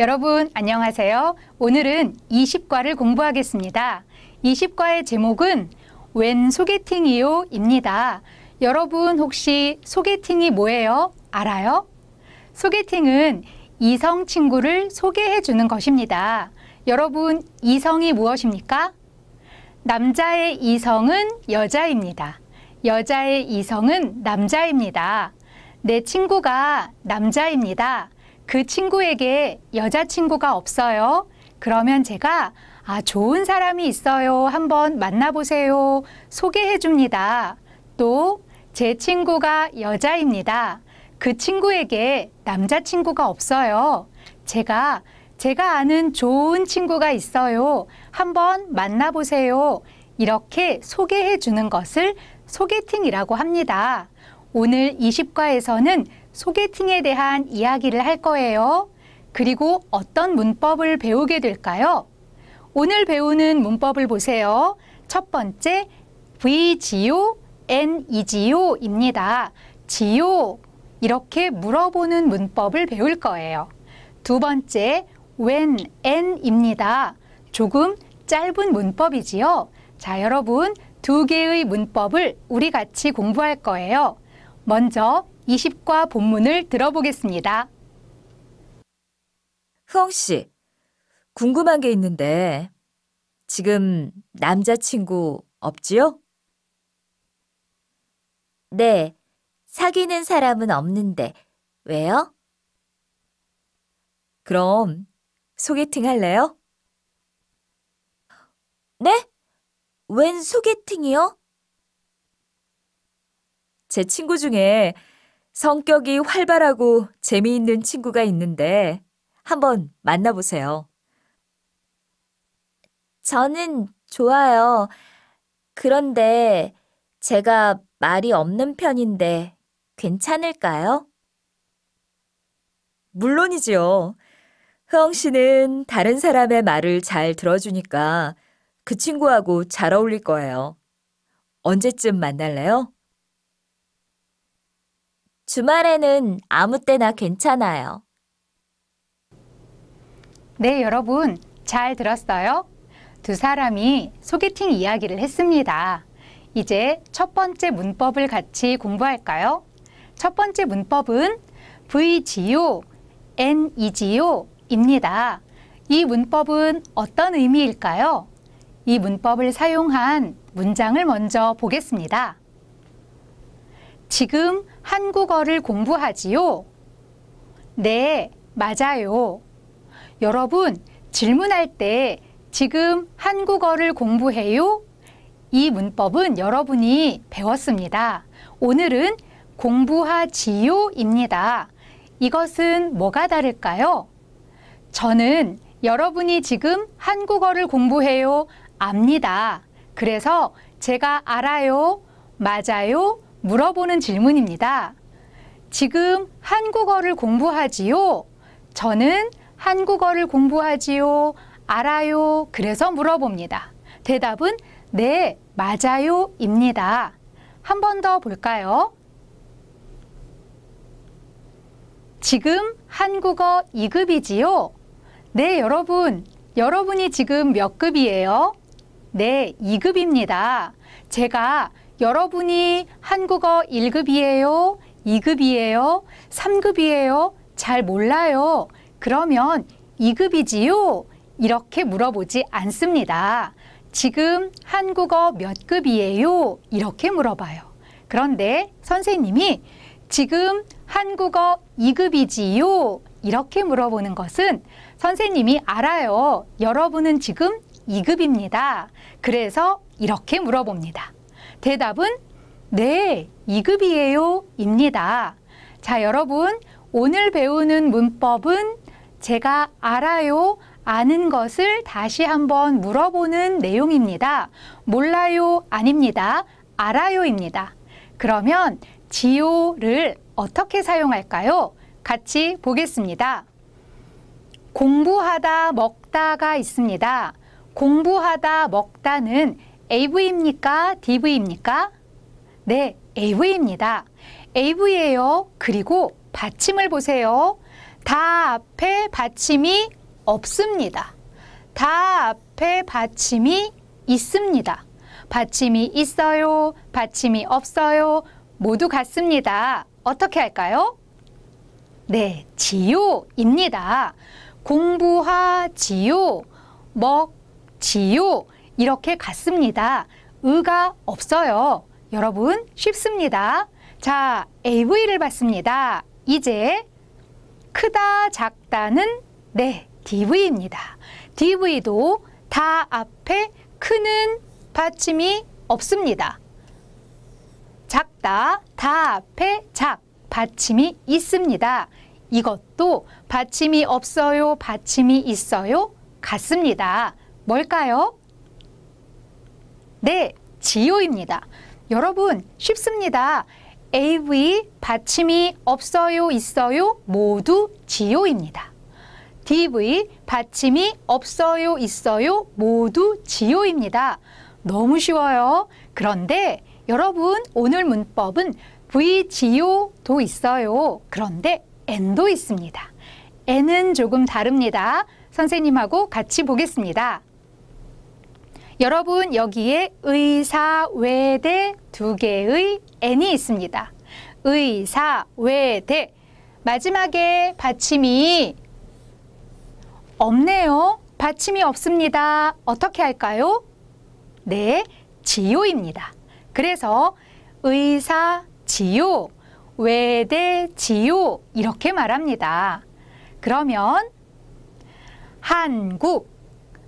여러분 안녕하세요. 오늘은 20과를 공부하겠습니다. 20과의 제목은 웬 소개팅이요? 입니다. 여러분 혹시 소개팅이 뭐예요? 알아요? 소개팅은 이성 친구를 소개해 주는 것입니다. 여러분 이성이 무엇입니까? 남자의 이성은 여자입니다. 여자의 이성은 남자입니다. 내 친구가 남자입니다. 그 친구에게 여자친구가 없어요. 그러면 제가 아, 좋은 사람이 있어요. 한번 만나보세요. 소개해 줍니다. 또 제 친구가 여자입니다. 그 친구에게 남자친구가 없어요. 제가 제가 아는 좋은 친구가 있어요. 한번 만나보세요. 이렇게 소개해 주는 것을 소개팅이라고 합니다. 오늘 20과에서는 소개팅에 대한 이야기를 할 거예요. 그리고 어떤 문법을 배우게 될까요? 오늘 배우는 문법을 보세요. 첫 번째, VGO, NEGO입니다. 지요, 이렇게 물어보는 문법을 배울 거예요. 두 번째, when, n입니다. 조금 짧은 문법이지요. 자, 여러분, 두 개의 문법을 우리 같이 공부할 거예요. 먼저 20과 본문을 들어보겠습니다. 흐 씨, 궁금한 게 있는데 지금 남자친구 없지요? 네, 사귀는 사람은 없는데 왜요? 그럼 소개팅 할래요? 네? 웬 소개팅이요? 제 친구 중에 성격이 활발하고 재미있는 친구가 있는데 한번 만나보세요. 저는 좋아요. 그런데 제가 말이 없는 편인데 괜찮을까요? 물론이지요. 흐엉 씨는 다른 사람의 말을 잘 들어주니까 그 친구하고 잘 어울릴 거예요. 언제쯤 만날래요? 주말에는 아무 때나 괜찮아요. 네, 여러분. 잘 들었어요? 두 사람이 소개팅 이야기를 했습니다. 이제 첫 번째 문법을 같이 공부할까요? 첫 번째 문법은 VGO, NEGO입니다. 이 문법은 어떤 의미일까요? 이 문법을 사용한 문장을 먼저 보겠습니다. 지금 한국어를 공부하지요? 네, 맞아요. 여러분, 질문할 때 지금 한국어를 공부해요? 이 문법은 여러분이 배웠습니다. 오늘은 공부하지요입니다. 이것은 뭐가 다를까요? 저는 여러분이 지금 한국어를 공부해요. 압니다. 그래서 제가 알아요. 맞아요. 물어보는 질문입니다. 지금 한국어를 공부하지요? 저는 한국어를 공부하지요? 알아요? 그래서 물어봅니다. 대답은 네, 맞아요. 입니다. 한 번 더 볼까요? 지금 한국어 2급이지요? 네, 여러분. 여러분이 지금 몇 급이에요? 네, 2급입니다. 제가 여러분이 한국어 1급이에요? 2급이에요? 3급이에요? 잘 몰라요. 그러면 2급이지요? 이렇게 물어보지 않습니다. 지금 한국어 몇 급이에요? 이렇게 물어봐요. 그런데 선생님이 지금 한국어 2급이지요? 이렇게 물어보는 것은 선생님이 알아요. 여러분은 지금 2급입니다. 그래서 이렇게 물어봅니다. 대답은 네, 2급이에요. 입니다. 자, 여러분. 오늘 배우는 문법은 제가 알아요, 아는 것을 다시 한번 물어보는 내용입니다. 몰라요, 아닙니다. 알아요입니다. 그러면 지요를 어떻게 사용할까요? 같이 보겠습니다. 공부하다, 먹다가 있습니다. 공부하다, 먹다는 AV입니까? DV입니까? 네, AV입니다. AV예요. 그리고 받침을 보세요. 다 앞에 받침이 없습니다. 다 앞에 받침이 있습니다. 받침이 있어요. 받침이 없어요. 모두 같습니다. 어떻게 할까요? 네, 지요입니다. 공부하지요. 먹지요. 이렇게 같습니다. 의가 없어요. 여러분 쉽습니다. 자, AV를 봤습니다. 이제 크다 작다는 네, DV입니다. DV도 다 앞에 크는 받침이 없습니다. 작다, 다 앞에 작 받침이 있습니다. 이것도 받침이 없어요, 받침이 있어요 같습니다. 뭘까요? 네, 지효입니다 여러분, 쉽습니다. AV 받침이 없어요, 있어요 모두 지요입니다. DV 받침이 없어요, 있어요 모두 지요입니다. 너무 쉬워요. 그런데 여러분, 오늘 문법은 VGO도 있어요. 그런데 N도 있습니다. N은 조금 다릅니다. 선생님하고 같이 보겠습니다. 여러분 여기에 의사, 외대 두 개의 n이 있습니다. 의사, 외대 마지막에 받침이 없네요. 받침이 없습니다. 어떻게 할까요? 네, 지요입니다. 그래서 의사, 지요, 외대, 지요 이렇게 말합니다. 그러면 한국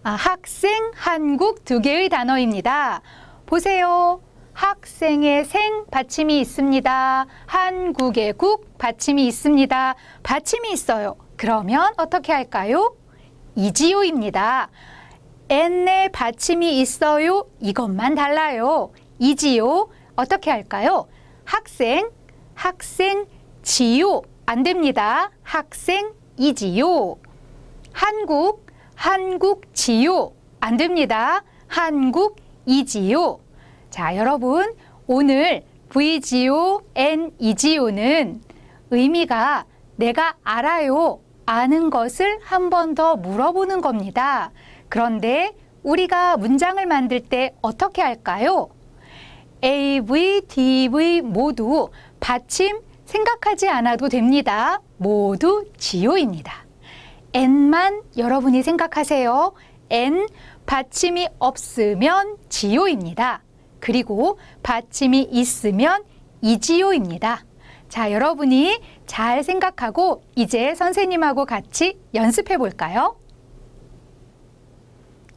아, 학생, 한국 두 개의 단어입니다. 보세요. 학생의 생 받침이 있습니다. 한국의 국 받침이 있습니다. 받침이 있어요. 그러면 어떻게 할까요? 이지요입니다. n의 받침이 있어요. 이것만 달라요. 이지요. 어떻게 할까요? 학생, 학생, 지요. 안 됩니다. 학생, 이지요. 한국, 한국 지요 안 됩니다. 한국 이지요. 자, 여러분 오늘 V지요 n d 이지는 의미가 내가 알아요, 아는 것을 한 번 더 물어보는 겁니다. 그런데 우리가 문장을 만들 때 어떻게 할까요? AV, DV 모두 받침 생각하지 않아도 됩니다. 모두 지요입니다. n만 여러분이 생각하세요. n 받침이 없으면 지요입니다. 그리고 받침이 있으면 이지요입니다. 자, 여러분이 잘 생각하고 이제 선생님하고 같이 연습해 볼까요?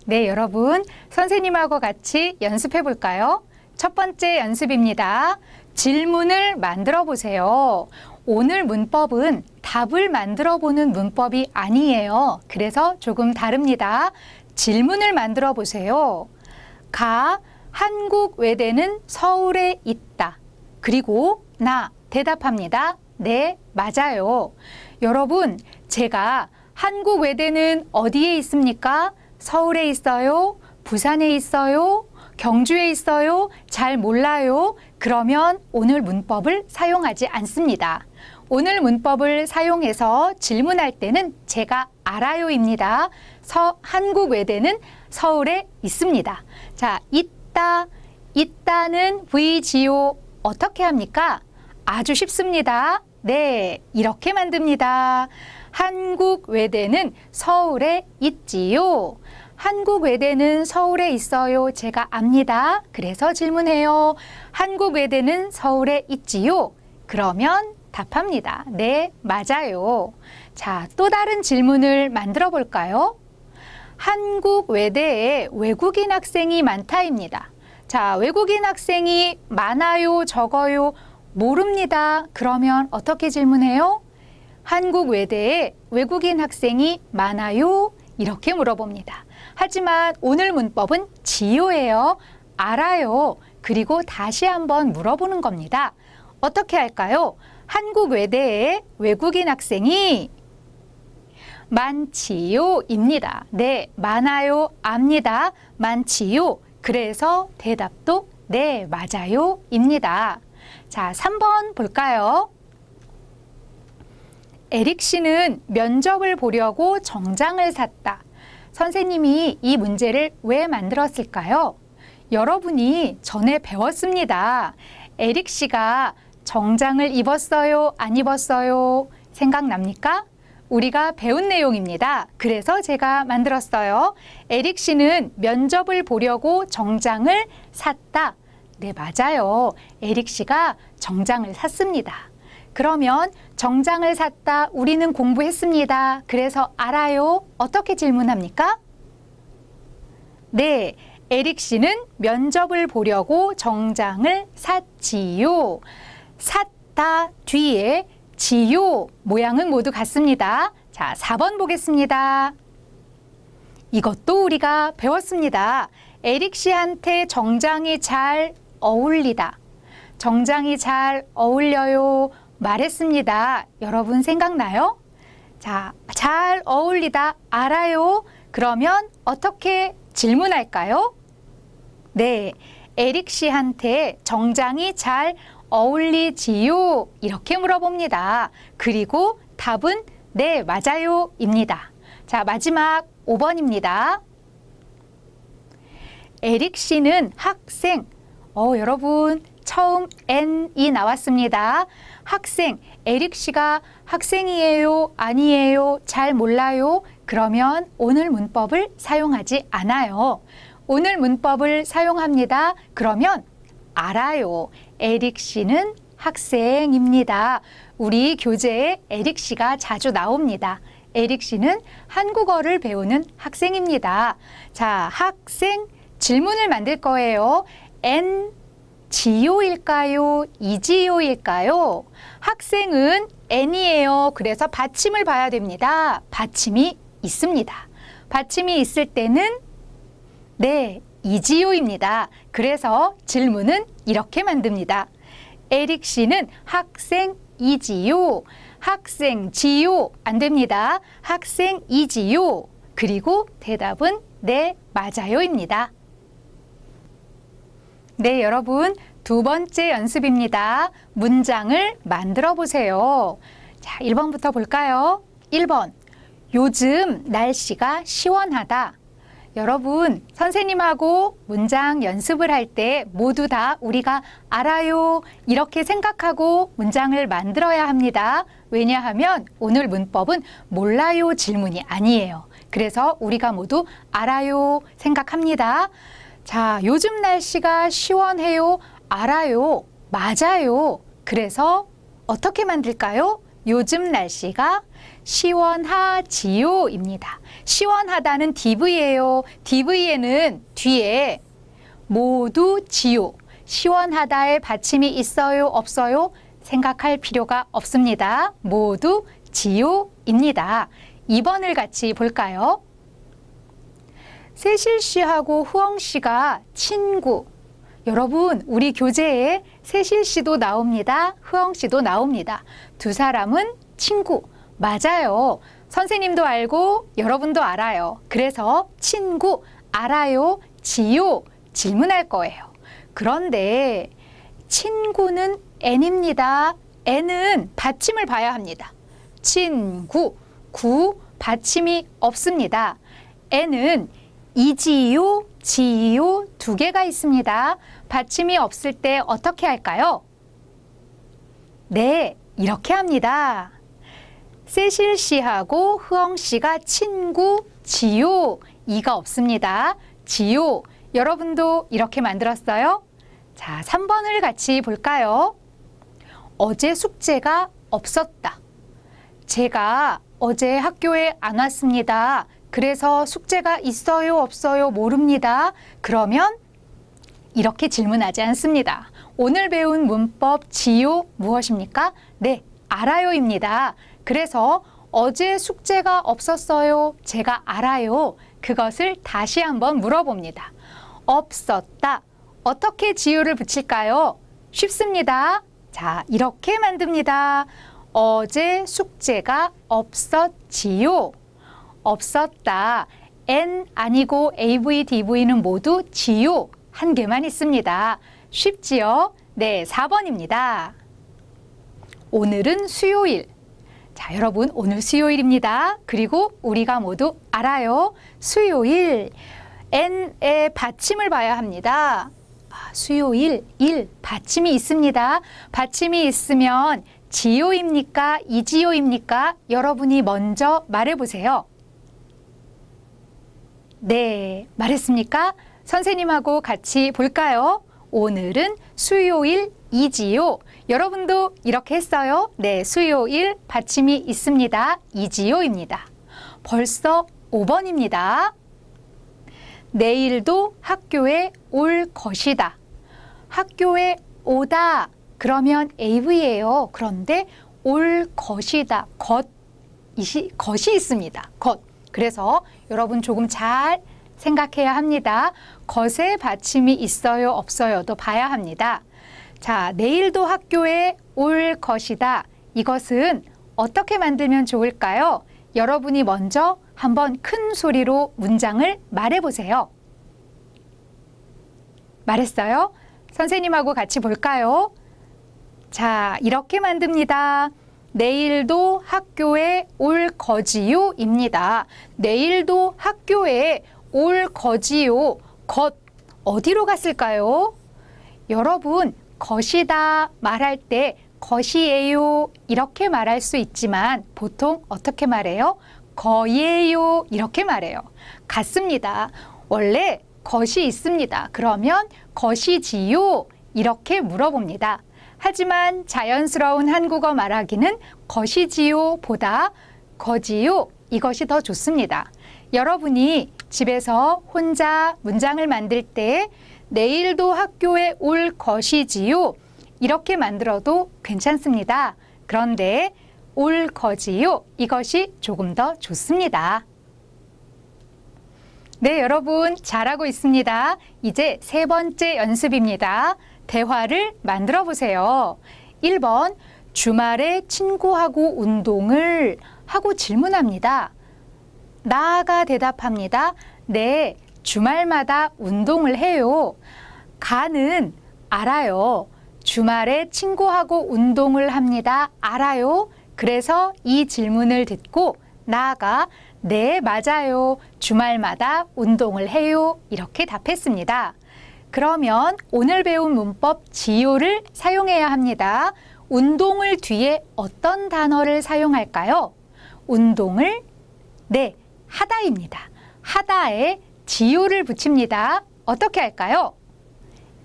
네, 여러분. 선생님하고 같이 연습해 볼까요? 첫 번째 연습입니다. 질문을 만들어 보세요. 오늘 문법은 답을 만들어 보는 문법이 아니에요. 그래서 조금 다릅니다. 질문을 만들어 보세요. 가 한국 외대는 서울에 있다. 그리고 나 대답합니다. 네, 맞아요. 여러분, 제가 한국 외대는 어디에 있습니까? 서울에 있어요? 부산에 있어요? 경주에 있어요? 잘 몰라요? 그러면 오늘 문법을 사용하지 않습니다. 오늘 문법을 사용해서 질문할 때는 제가 알아요입니다. 서, 한국외대는 서울에 있습니다. 자, 있다, 있다는 VGO 어떻게 합니까? 아주 쉽습니다. 네, 이렇게 만듭니다. 한국외대는 서울에 있지요. 한국 외대는 서울에 있어요. 제가 압니다. 그래서 질문해요. 한국 외대는 서울에 있지요? 그러면 답합니다. 네, 맞아요. 자, 또 다른 질문을 만들어 볼까요? 한국 외대에 외국인 학생이 많다입니다. 자, 외국인 학생이 많아요, 적어요, 모릅니다. 그러면 어떻게 질문해요? 한국 외대에 외국인 학생이 많아요? 이렇게 물어봅니다. 하지만 오늘 문법은 지요예요. 알아요. 그리고 다시 한번 물어보는 겁니다. 어떻게 할까요? 한국 외대의 외국인 학생이 많지요입니다. 네, 많아요, 압니다. 많지요. 그래서 대답도 네, 맞아요입니다. 자, 3번 볼까요? 에릭 씨는 면접을 보려고 정장을 샀다. 선생님이 이 문제를 왜 만들었을까요? 여러분이 전에 배웠습니다. 에릭 씨가 정장을 입었어요, 안 입었어요? 생각납니까? 우리가 배운 내용입니다. 그래서 제가 만들었어요. 에릭 씨는 면접을 보려고 정장을 샀다. 네, 맞아요. 에릭 씨가 정장을 샀습니다. 그러면 정장을 샀다. 우리는 공부했습니다. 그래서 알아요. 어떻게 질문합니까? 네. 에릭 씨는 면접을 보려고 정장을 샀지요. 샀다 뒤에 지요 모양은 모두 같습니다. 자, 4번 보겠습니다. 이것도 우리가 배웠습니다. 에릭 씨한테 정장이 잘 어울리다. 정장이 잘 어울려요. 말했습니다. 여러분 생각나요? 자, 잘 어울리다 알아요. 그러면 어떻게 질문할까요? 네, 에릭 씨한테 정장이 잘 어울리지요? 이렇게 물어봅니다. 그리고 답은 네, 맞아요. 입니다. 자, 마지막 5번입니다. 에릭 씨는 학생. 어, 여러분, 처음 N이 나왔습니다. 학생 에릭 씨가 학생이에요, 아니에요, 잘 몰라요. 그러면 오늘 문법을 사용하지 않아요. 오늘 문법을 사용합니다. 그러면 알아요. 에릭 씨는 학생입니다. 우리 교재에 에릭 씨가 자주 나옵니다. 에릭 씨는 한국어를 배우는 학생입니다. 자, 학생 질문을 만들 거예요. N 지요일까요? 이지요일까요? 학생은 n이에요. 그래서 받침을 봐야 됩니다. 받침이 있습니다. 받침이 있을 때는 네, 이지요입니다. 그래서 질문은 이렇게 만듭니다. 에릭 씨는 학생 이지요, 학생 지요 안 됩니다. 학생 이지요. 그리고 대답은 네, 맞아요입니다. 네, 여러분. 두 번째 연습입니다. 문장을 만들어 보세요. 자, 1번부터 볼까요? 1번. 요즘 날씨가 시원하다. 여러분, 선생님하고 문장 연습을 할 때 모두 다 우리가 알아요. 이렇게 생각하고 문장을 만들어야 합니다. 왜냐하면 오늘 문법은 몰라요 질문이 아니에요. 그래서 우리가 모두 알아요 생각합니다. 자, 요즘 날씨가 시원해요, 알아요, 맞아요. 그래서 어떻게 만들까요? 요즘 날씨가 시원하지요입니다. 시원하다는 DV예요. DV에는 뒤에 모두 지요. 시원하다에 받침이 있어요, 없어요? 생각할 필요가 없습니다. 모두 지요입니다. 2번을 같이 볼까요? 세실 씨하고 후엉 씨가 친구. 여러분, 우리 교재에 세실 씨도 나옵니다. 후엉 씨도 나옵니다. 두 사람은 친구. 맞아요. 선생님도 알고 여러분도 알아요. 그래서 친구, 알아요, 지요 질문할 거예요. 그런데 친구는 n입니다. n은 받침을 봐야 합니다. 친구, 구, 받침이 없습니다. n은 이지유지유두 개가 있습니다. 받침이 없을 때 어떻게 할까요? 네, 이렇게 합니다. 세실 씨하고 흐엉 씨가 친구, 지요, 이가 없습니다. 지요, 여러분도 이렇게 만들었어요? 자, 3번을 같이 볼까요? 어제 숙제가 없었다. 제가 어제 학교에 안 왔습니다. 그래서 숙제가 있어요, 없어요, 모릅니다. 그러면 이렇게 질문하지 않습니다. 오늘 배운 문법 지요 무엇입니까? 네, 알아요입니다. 그래서 어제 숙제가 없었어요. 제가 알아요. 그것을 다시 한번 물어봅니다. 없었다. 어떻게 지요를 붙일까요? 쉽습니다. 자, 이렇게 만듭니다. 어제 숙제가 없었지요. 없었다. N 아니고 AV, DV는 모두 지요. 한 개만 있습니다. 쉽지요? 네, 4번입니다. 오늘은 수요일. 자, 여러분, 오늘 수요일입니다. 그리고 우리가 모두 알아요. 수요일. N의 받침을 봐야 합니다. 아, 수요일, 일, 받침이 있습니다. 받침이 있으면 지요입니까? 이지요입니까? 여러분이 먼저 말해보세요. 네, 말했습니까? 선생님하고 같이 볼까요? 오늘은 수요일 이지요. 여러분도 이렇게 했어요? 네, 수요일 받침이 있습니다. 이지요입니다. 벌써 5번입니다. 내일도 학교에 올 것이다. 학교에 오다. 그러면 AV예요. 그런데 올 것이다. 것, 이시, 것이 있습니다. 것. 그래서 여러분 조금 잘 생각해야 합니다. 것의 받침이 있어요, 없어요도 봐야 합니다. 자, 내일도 학교에 올 것이다. 이것은 어떻게 만들면 좋을까요? 여러분이 먼저 한번 큰 소리로 문장을 말해보세요. 말했어요? 선생님하고 같이 볼까요? 자, 이렇게 만듭니다. 내일도 학교에 올 거지요입니다. 내일도 학교에 올 거지요. 것 어디로 갔을까요? 여러분, 것이다 말할 때 것이에요 이렇게 말할 수 있지만 보통 어떻게 말해요? 거예요 이렇게 말해요. 같습니다. 원래 것이 있습니다. 그러면 것이지요 이렇게 물어봅니다. 하지만 자연스러운 한국어 말하기는 거시지요보다 거지요 이것이 더 좋습니다. 여러분이 집에서 혼자 문장을 만들 때 내일도 학교에 올 것이지요 이렇게 만들어도 괜찮습니다. 그런데 올 거지요 이것이 조금 더 좋습니다. 네, 여러분 잘하고 있습니다. 이제 세 번째 연습입니다. 대화를 만들어 보세요. 1번 주말에 친구하고 운동을 하고 질문합니다. 나가 대답합니다. 네, 주말마다 운동을 해요. 가는 알아요. 주말에 친구하고 운동을 합니다. 알아요. 그래서 이 질문을 듣고 나가 네, 맞아요. 주말마다 운동을 해요. 이렇게 답했습니다. 그러면 오늘 배운 문법 지요를 사용해야 합니다. 운동을 뒤에 어떤 단어를 사용할까요? 운동을 네, 하다입니다. 하다에 지요를 붙입니다. 어떻게 할까요?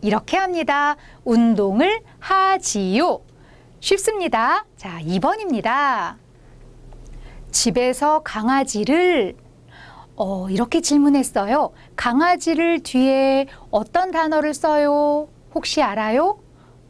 이렇게 합니다. 운동을 하지요. 쉽습니다. 자, 2번입니다. 집에서 강아지를 어, 이렇게 질문했어요. 강아지를 뒤에 어떤 단어를 써요? 혹시 알아요?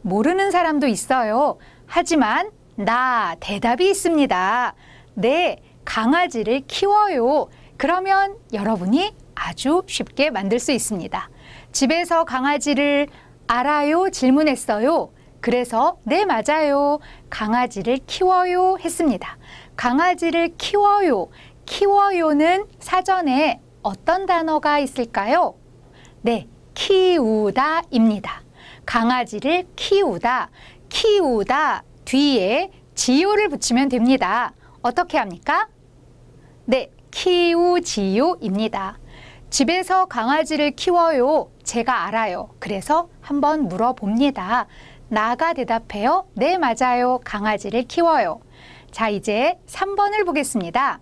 모르는 사람도 있어요. 하지만 나 대답이 있습니다. 네, 강아지를 키워요. 그러면 여러분이 아주 쉽게 만들 수 있습니다. 집에서 강아지를 알아요? 질문했어요. 그래서 네, 맞아요. 강아지를 키워요. 했습니다. 강아지를 키워요. 키워요는 사전에 어떤 단어가 있을까요? 네, 키우다입니다. 강아지를 키우다, 키우다 뒤에 지요를 붙이면 됩니다. 어떻게 합니까? 네, 키우지요입니다. 집에서 강아지를 키워요. 제가 알아요. 그래서 한번 물어봅니다. 나가 대답해요. 네, 맞아요. 강아지를 키워요. 자, 이제 3번을 보겠습니다.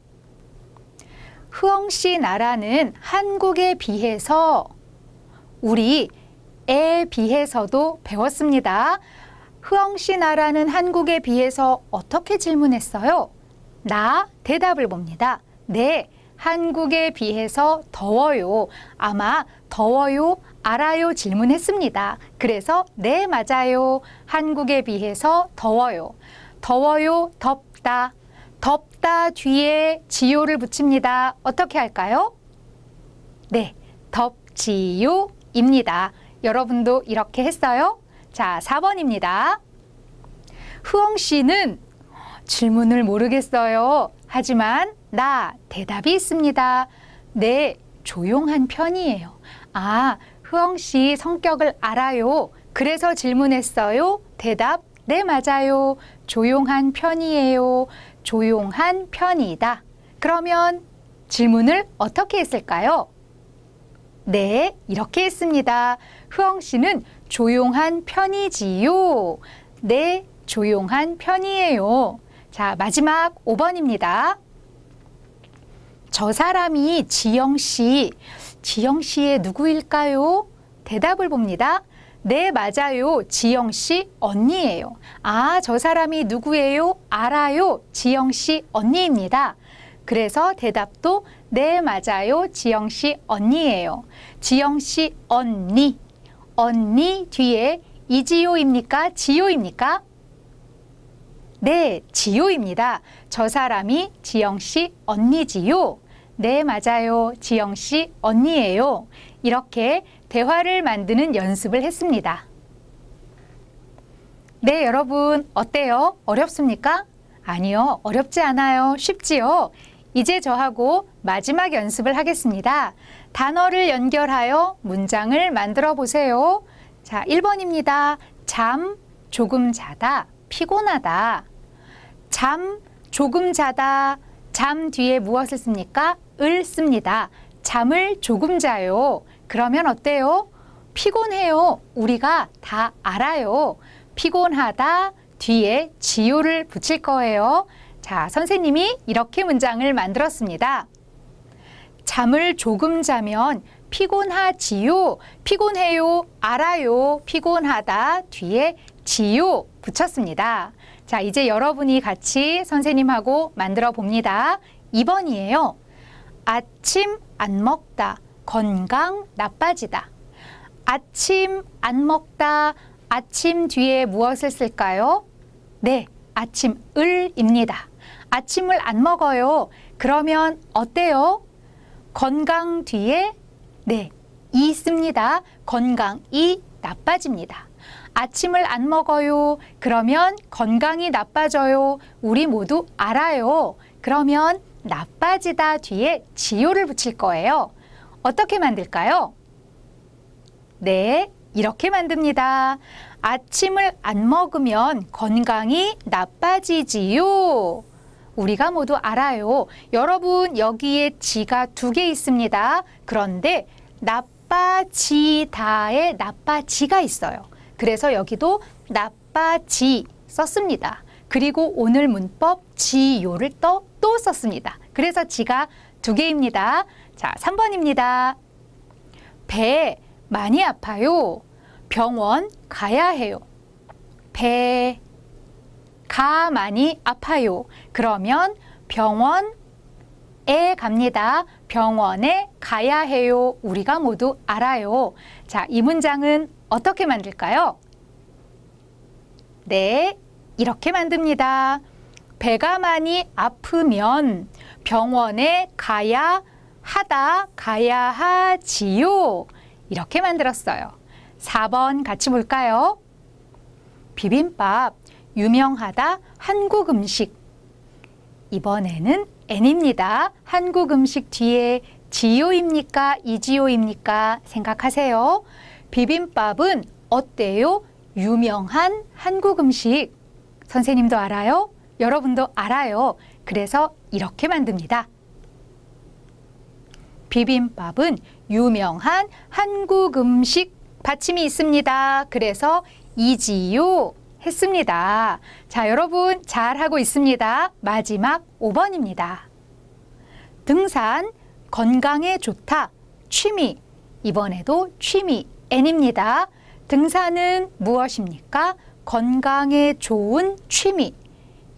흐엉씨 나라는 한국에 비해서 우리 에 비해서도 배웠습니다. 흐엉씨 나라는 한국에 비해서 어떻게 질문했어요? 나 대답을 봅니다. 네, 한국에 비해서 더워요. 아마 더워요, 알아요 질문했습니다. 그래서 네, 맞아요. 한국에 비해서 더워요. 더워요, 덥다. 덥 덮다 뒤에 지요를 붙입니다. 어떻게 할까요? 네, 덥지요입니다 여러분도 이렇게 했어요? 자, 4번입니다. 후엉 씨는 질문을 모르겠어요. 하지만 나 대답이 있습니다. 네, 조용한 편이에요. 아, 후엉 씨 성격을 알아요. 그래서 질문했어요. 대답, 네, 맞아요. 조용한 편이에요. 조용한 편이다. 그러면 질문을 어떻게 했을까요? 네, 이렇게 했습니다. 후엉 씨는 조용한 편이지요. 네, 조용한 편이에요. 자, 마지막 5번입니다. 저 사람이 지영 씨, 지영 씨의 누구일까요? 대답을 봅니다. 네, 맞아요. 지영 씨 언니예요. 아, 저 사람이 누구예요? 알아요. 지영 씨 언니입니다. 그래서 대답도 네, 맞아요. 지영 씨 언니예요. 지영 씨 언니. 언니 뒤에 이지요입니까? 지요입니까? 네, 지요입니다. 저 사람이 지영 씨 언니지요. 네, 맞아요. 지영 씨 언니예요. 이렇게 대화를 만드는 연습을 했습니다. 네, 여러분, 어때요? 어렵습니까? 아니요, 어렵지 않아요. 쉽지요? 이제 저하고 마지막 연습을 하겠습니다. 단어를 연결하여 문장을 만들어 보세요. 자, 1번입니다. 잠, 조금 자다, 피곤하다. 잠, 조금 자다. 잠 뒤에 무엇을 씁니까? 을 씁니다. 잠을 조금 자요. 그러면 어때요? 피곤해요. 우리가 다 알아요. 피곤하다 뒤에 지요를 붙일 거예요. 자, 선생님이 이렇게 문장을 만들었습니다. 잠을 조금 자면 피곤하지요, 피곤해요, 알아요, 피곤하다 뒤에 지요 붙였습니다. 자, 이제 여러분이 같이 선생님하고 만들어 봅니다. 2번이에요. 아침 안 먹다. 건강 나빠지다. 아침 안 먹다. 아침 뒤에 무엇을 쓸까요? 네, 아침을입니다. 아침을 안 먹어요. 그러면 어때요? 건강 뒤에 네, 이 씁니다. 건강이 나빠집니다. 아침을 안 먹어요. 그러면 건강이 나빠져요. 우리 모두 알아요. 그러면 나빠지다 뒤에 지요를 붙일 거예요. 어떻게 만들까요? 네, 이렇게 만듭니다. 아침을 안 먹으면 건강이 나빠지지요. 우리가 모두 알아요. 여러분, 여기에 지가 두 개 있습니다. 그런데 나빠지다에 나빠지가 있어요. 그래서 여기도 나빠지 썼습니다. 그리고 오늘 문법 지요를 또, 또 썼습니다. 그래서 지가 두 개입니다. 자, 3번입니다. 배 많이 아파요. 병원 가야 해요. 배, 가 많이 아파요. 그러면 병원에 갑니다. 병원에 가야 해요. 우리가 모두 알아요. 자, 이 문장은 어떻게 만들까요? 네, 이렇게 만듭니다. 배가 많이 아프면 병원에 가야 하다 가야 하지요. 이렇게 만들었어요. 4번 같이 볼까요? 비빔밥, 유명하다 한국 음식. 이번에는 N입니다. 한국 음식 뒤에 지요입니까? 이지요입니까? 생각하세요. 비빔밥은 어때요? 유명한 한국 음식. 선생님도 알아요? 여러분도 알아요. 그래서 이렇게 만듭니다. 비빔밥은 유명한 한국 음식 받침이 있습니다. 그래서 이지요 했습니다. 자, 여러분 잘하고 있습니다. 마지막 5번입니다. 등산, 건강에 좋다, 취미. 이번에도 취미 N입니다. 등산은 무엇입니까? 건강에 좋은 취미.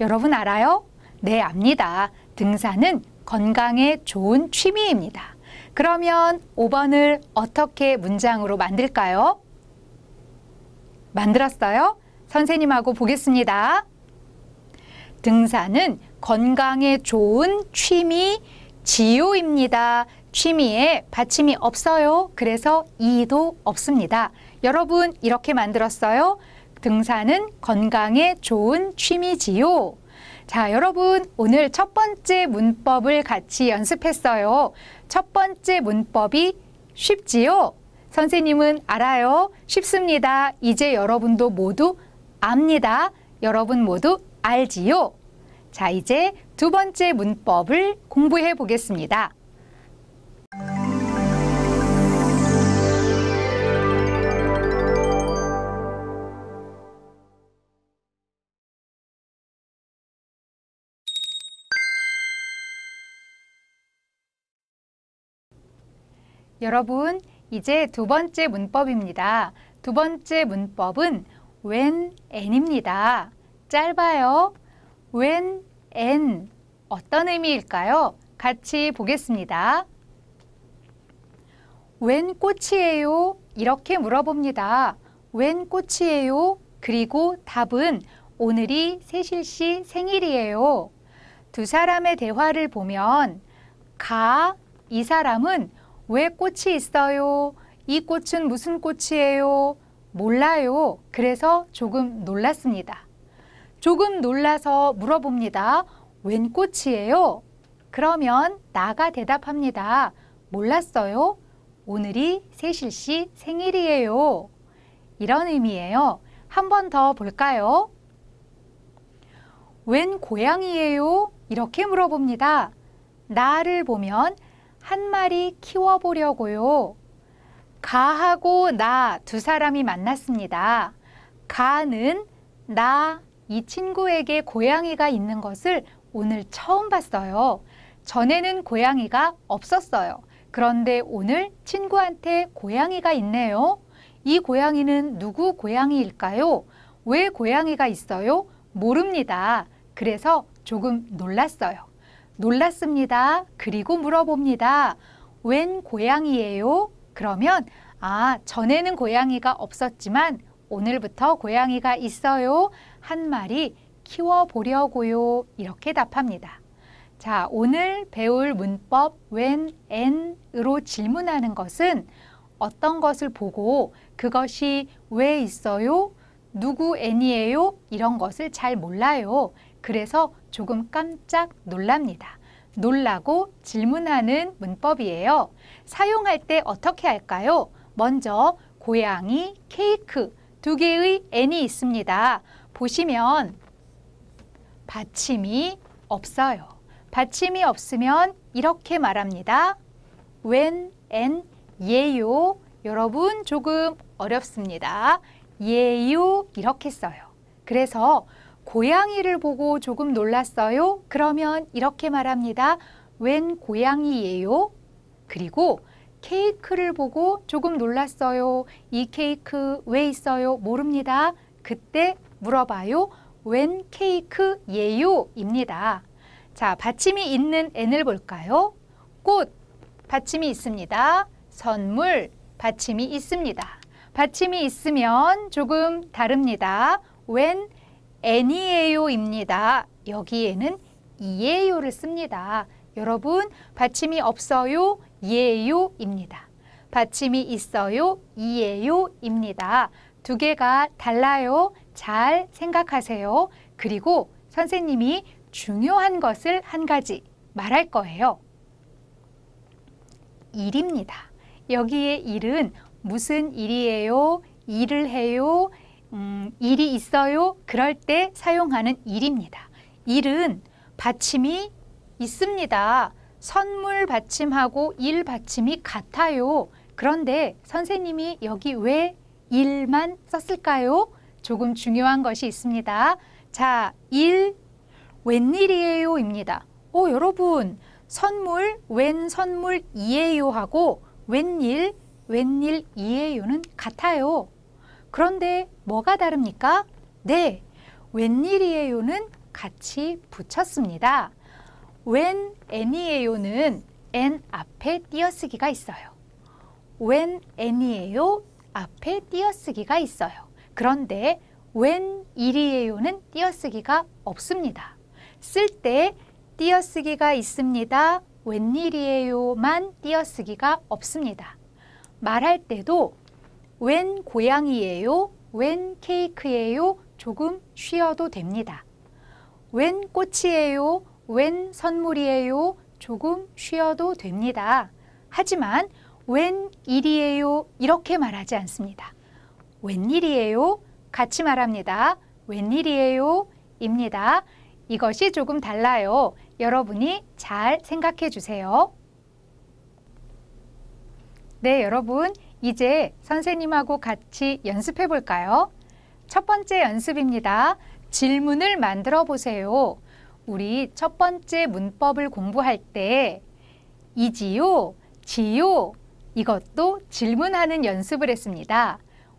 여러분 알아요? 네, 압니다. 등산은 건강에 좋은 취미입니다. 그러면 5번을 어떻게 문장으로 만들까요? 만들었어요? 선생님하고 보겠습니다. 등산은 건강에 좋은 취미 지요입니다. 취미에 받침이 없어요. 그래서 이도 없습니다. 여러분 이렇게 만들었어요. 등산은 건강에 좋은 취미지요. 자, 여러분, 오늘 첫 번째 문법을 같이 연습했어요. 첫 번째 문법이 쉽지요? 선생님은 알아요. 쉽습니다. 이제 여러분도 모두 압니다. 여러분 모두 알지요? 자, 이제 두 번째 문법을 공부해 보겠습니다. 여러분, 이제 두 번째 문법입니다. 두 번째 문법은 when n입니다. 짧아요. when n 어떤 의미일까요? 같이 보겠습니다. 웬 꽃이에요? 이렇게 물어봅니다. 웬 꽃이에요? 그리고 답은 오늘이 세실 씨 생일이에요. 두 사람의 대화를 보면 가, 이 사람은 왜 꽃이 있어요? 이 꽃은 무슨 꽃이에요? 몰라요. 그래서 조금 놀랐습니다. 조금 놀라서 물어봅니다. 웬 꽃이에요? 그러면 나가 대답합니다. 몰랐어요. 오늘이 세실 씨 생일이에요. 이런 의미예요. 한 번 더 볼까요? 웬 고양이에요? 이렇게 물어봅니다. 나를 보면 한 마리 키워보려고요. 가하고 나 두 사람이 만났습니다. 가는 나 이 친구에게 고양이가 있는 것을 오늘 처음 봤어요. 전에는 고양이가 없었어요. 그런데 오늘 친구한테 고양이가 있네요. 이 고양이는 누구 고양이일까요? 왜 고양이가 있어요? 모릅니다. 그래서 조금 놀랐어요. 놀랐습니다. 그리고 물어봅니다. 웬 고양이예요? 그러면 아, 전에는 고양이가 없었지만 오늘부터 고양이가 있어요. 한 마리 키워보려고요. 이렇게 답합니다. 자, 오늘 배울 문법 when, and으로 질문하는 것은 어떤 것을 보고 그것이 왜 있어요? 누구 n이에요? 이런 것을 잘 몰라요. 그래서 조금 깜짝 놀랍니다. 놀라고 질문하는 문법이에요. 사용할 때 어떻게 할까요? 먼저 고양이, 케이크 두 개의 n이 있습니다. 보시면 받침이 없어요. 받침이 없으면 이렇게 말합니다. when and 예요. 여러분 조금 어렵습니다. 예요 이렇게 써요. 그래서 고양이를 보고 조금 놀랐어요. 그러면 이렇게 말합니다. 웬 고양이예요? 그리고 케이크를 보고 조금 놀랐어요. 이 케이크 왜 있어요? 모릅니다. 그때 물어봐요. 웬 케이크예요? 입니다. 자, 받침이 있는 n을 볼까요? 꽃, 받침이 있습니다. 선물, 받침이 있습니다. 받침이 있으면 조금 다릅니다. 웬 n이에요입니다. E 여기에는 이에요를 e 씁니다. 여러분 받침이 없어요, 예요입니다. E 받침이 있어요, 이에요입니다. 두 개가 달라요. 잘 생각하세요. 그리고 선생님이 중요한 것을 한 가지 말할 거예요. 일입니다. 여기에 일은 무슨 일이에요? 일을 해요? 음, 일이 있어요. 그럴 때 사용하는 일입니다. 일은 받침이 있습니다. 선물 받침하고 일 받침이 같아요. 그런데 선생님이 여기 왜 일만 썼을까요? 조금 중요한 것이 있습니다. 자, 일, 웬일이에요? 입니다. 오, 여러분, 선물, 웬 선물이에요? 하고 웬일, 웬일이에요는 같아요. 그런데 뭐가 다릅니까? 네, 웬일이에요는 같이 붙였습니다. 웬 애니에요는 엔 앞에 띄어쓰기가 있어요. 웬 애니에요 앞에 띄어쓰기가 있어요. 그런데 웬 일이에요는 띄어쓰기가 없습니다. 쓸 때 띄어쓰기가 있습니다. 웬일이에요만 띄어쓰기가 없습니다. 말할 때도 웬 고양이예요? 웬 케이크예요? 조금 쉬어도 됩니다. 웬 꽃이에요? 웬 선물이에요? 조금 쉬어도 됩니다. 하지만 웬 일이에요? 이렇게 말하지 않습니다. 웬일이에요? 같이 말합니다. 웬일이에요? 입니다. 이것이 조금 달라요. 여러분이 잘 생각해 주세요. 네, 여러분. 이제 선생님하고 같이 연습해 볼까요? 첫 번째 연습입니다. 질문을 만들어 보세요. 우리 첫 번째 문법을 공부할 때 이지요, 지요 이것도 질문하는 연습을 했습니다.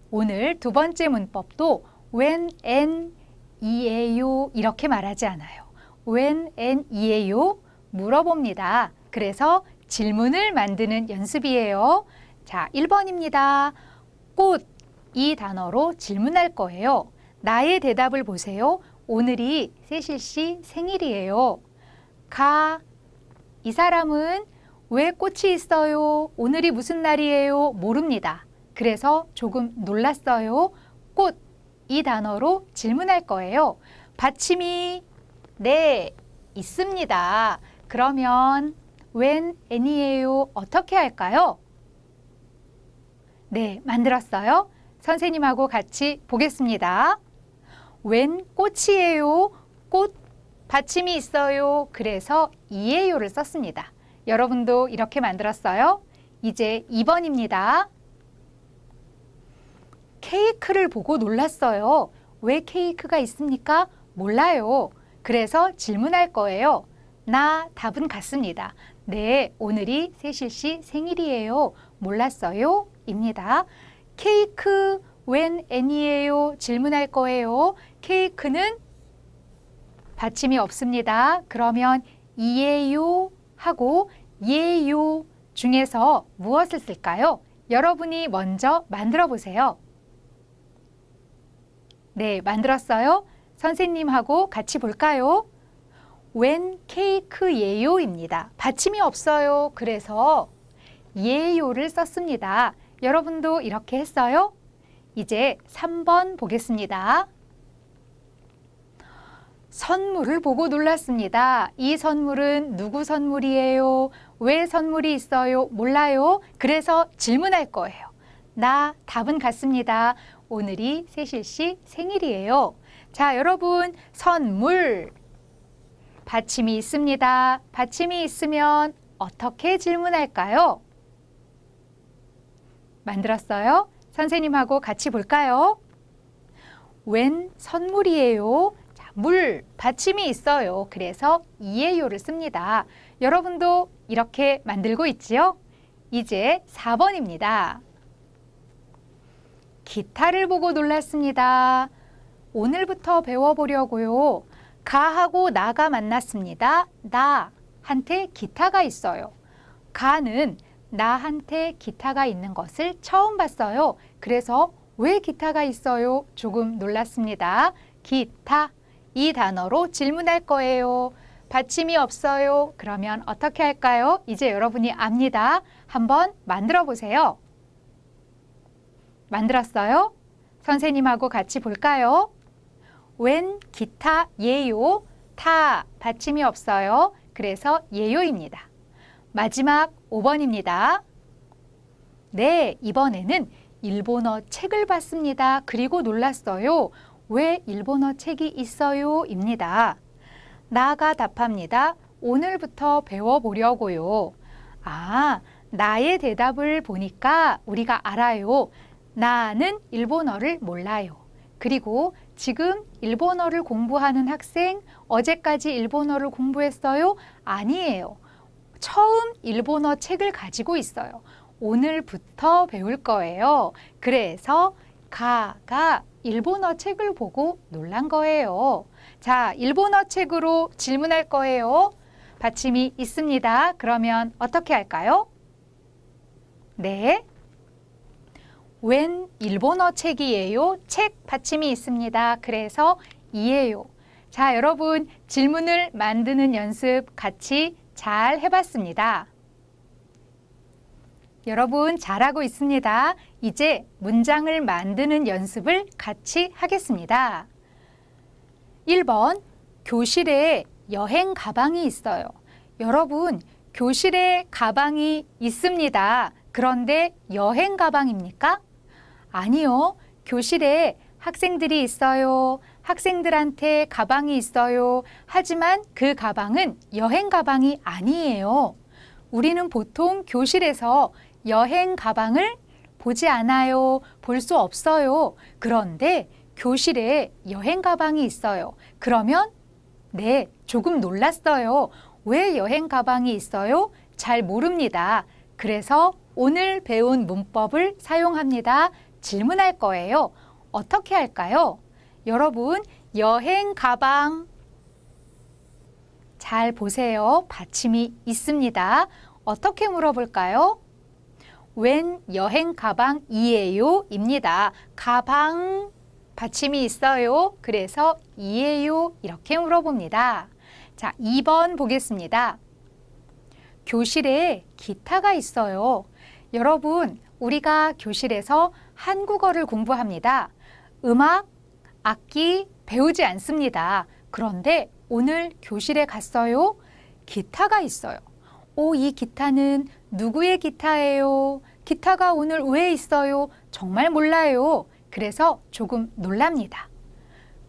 오늘 두 번째 문법도 when and 이에요 이렇게 말하지 않아요. when and 이에요 물어봅니다. 그래서 질문을 만드는 연습이에요. 자, 1번입니다. 꽃, 이 단어로 질문할 거예요. 나의 대답을 보세요. 오늘이 세실 씨 생일이에요. 가, 이 사람은 왜 꽃이 있어요? 오늘이 무슨 날이에요? 모릅니다. 그래서 조금 놀랐어요. 꽃, 이 단어로 질문할 거예요. 받침이 네, 있습니다. 그러면 웬, 애니에요? 어떻게 할까요? 네, 만들었어요. 선생님하고 같이 보겠습니다. 웬 꽃이에요? 꽃 받침이 있어요. 그래서 이에요를 썼습니다. 여러분도 이렇게 만들었어요. 이제 2번입니다. 케이크를 보고 놀랐어요. 왜 케이크가 있습니까? 몰라요. 그래서 질문할 거예요. 나 답은 같습니다. 네, 오늘이 세실 씨 생일이에요. 몰랐어요? 입니다. 케이크 웬 n이에요? 질문할 거예요. 케이크는 받침이 없습니다. 그러면 이에요 하고 예요 중에서 무엇을 쓸까요? 여러분이 먼저 만들어 보세요. 네, 만들었어요. 선생님하고 같이 볼까요? w h e 웬 케이크 예요입니다. 받침이 없어요. 그래서 예요를 썼습니다. 여러분도 이렇게 했어요? 이제 3번 보겠습니다. 선물을 보고 놀랐습니다. 이 선물은 누구 선물이에요? 왜 선물이 있어요? 몰라요? 그래서 질문할 거예요. 나 답은 같습니다. 오늘이 세실씨 생일이에요. 자, 여러분, 선물. 받침이 있습니다. 받침이 있으면 어떻게 질문할까요? 만들었어요. 선생님하고 같이 볼까요? 웬 선물이에요? 자, 물 받침이 있어요. 그래서 이에요를 씁니다. 여러분도 이렇게 만들고 있지요? 이제 4번입니다. 기타를 보고 놀랐습니다. 오늘부터 배워보려고요. 가하고 나가 만났습니다. 나한테 기타가 있어요. 가는 나한테 기타가 있는 것을 처음 봤어요. 그래서 왜 기타가 있어요? 조금 놀랐습니다. 기타 이 단어로 질문할 거예요. 받침이 없어요. 그러면 어떻게 할까요? 이제 여러분이 압니다. 한번 만들어 보세요. 만들었어요? 선생님하고 같이 볼까요? 웬 기타 예요 타 받침이 없어요. 그래서 예요입니다. 마지막 5번입니다. 네, 이번에는 일본어 책을 봤습니다. 그리고 놀랐어요. 왜 일본어 책이 있어요? 입니다. 나가 답합니다. 오늘부터 배워보려고요. 아, 나의 대답을 보니까 우리가 알아요. 나는 일본어를 몰라요. 그리고 지금 일본어를 공부하는 학생, 어제까지 일본어를 공부했어요? 아니에요. 처음 일본어 책을 가지고 있어요. 오늘부터 배울 거예요. 그래서 가가 일본어 책을 보고 놀란 거예요. 자, 일본어 책으로 질문할 거예요. 받침이 있습니다. 그러면 어떻게 할까요? 네. 웬 일본어 책이에요? 책 받침이 있습니다. 그래서 이에요. 자, 여러분 질문을 만드는 연습 같이 잘 해봤습니다. 여러분 잘하고 있습니다. 이제 문장을 만드는 연습을 같이 하겠습니다. 1번 교실에 여행 가방이 있어요. 여러분 교실에 가방이 있습니다. 그런데 여행 가방입니까? 아니요. 교실에 학생들이 있어요. 학생들한테 가방이 있어요. 하지만 그 가방은 여행 가방이 아니에요. 우리는 보통 교실에서 여행 가방을 보지 않아요. 볼 수 없어요. 그런데 교실에 여행 가방이 있어요. 그러면 네, 조금 놀랐어요. 왜 여행 가방이 있어요? 잘 모릅니다. 그래서 오늘 배운 문법을 사용합니다. 질문할 거예요. 어떻게 할까요? 여러분 여행 가방 잘 보세요. 받침이 있습니다. 어떻게 물어볼까요? 웬 여행 가방이에요? 입니다. 가방 받침이 있어요. 그래서 이에요. 이렇게 물어봅니다. 자, 2번 보겠습니다. 교실에 기타가 있어요. 여러분, 우리가 교실에서 한국어를 공부합니다. 음악, 악기 배우지 않습니다. 그런데 오늘 교실에 갔어요. 기타가 있어요. 오, 이 기타는 누구의 기타예요? 기타가 오늘 왜 있어요? 정말 몰라요. 그래서 조금 놀랍니다.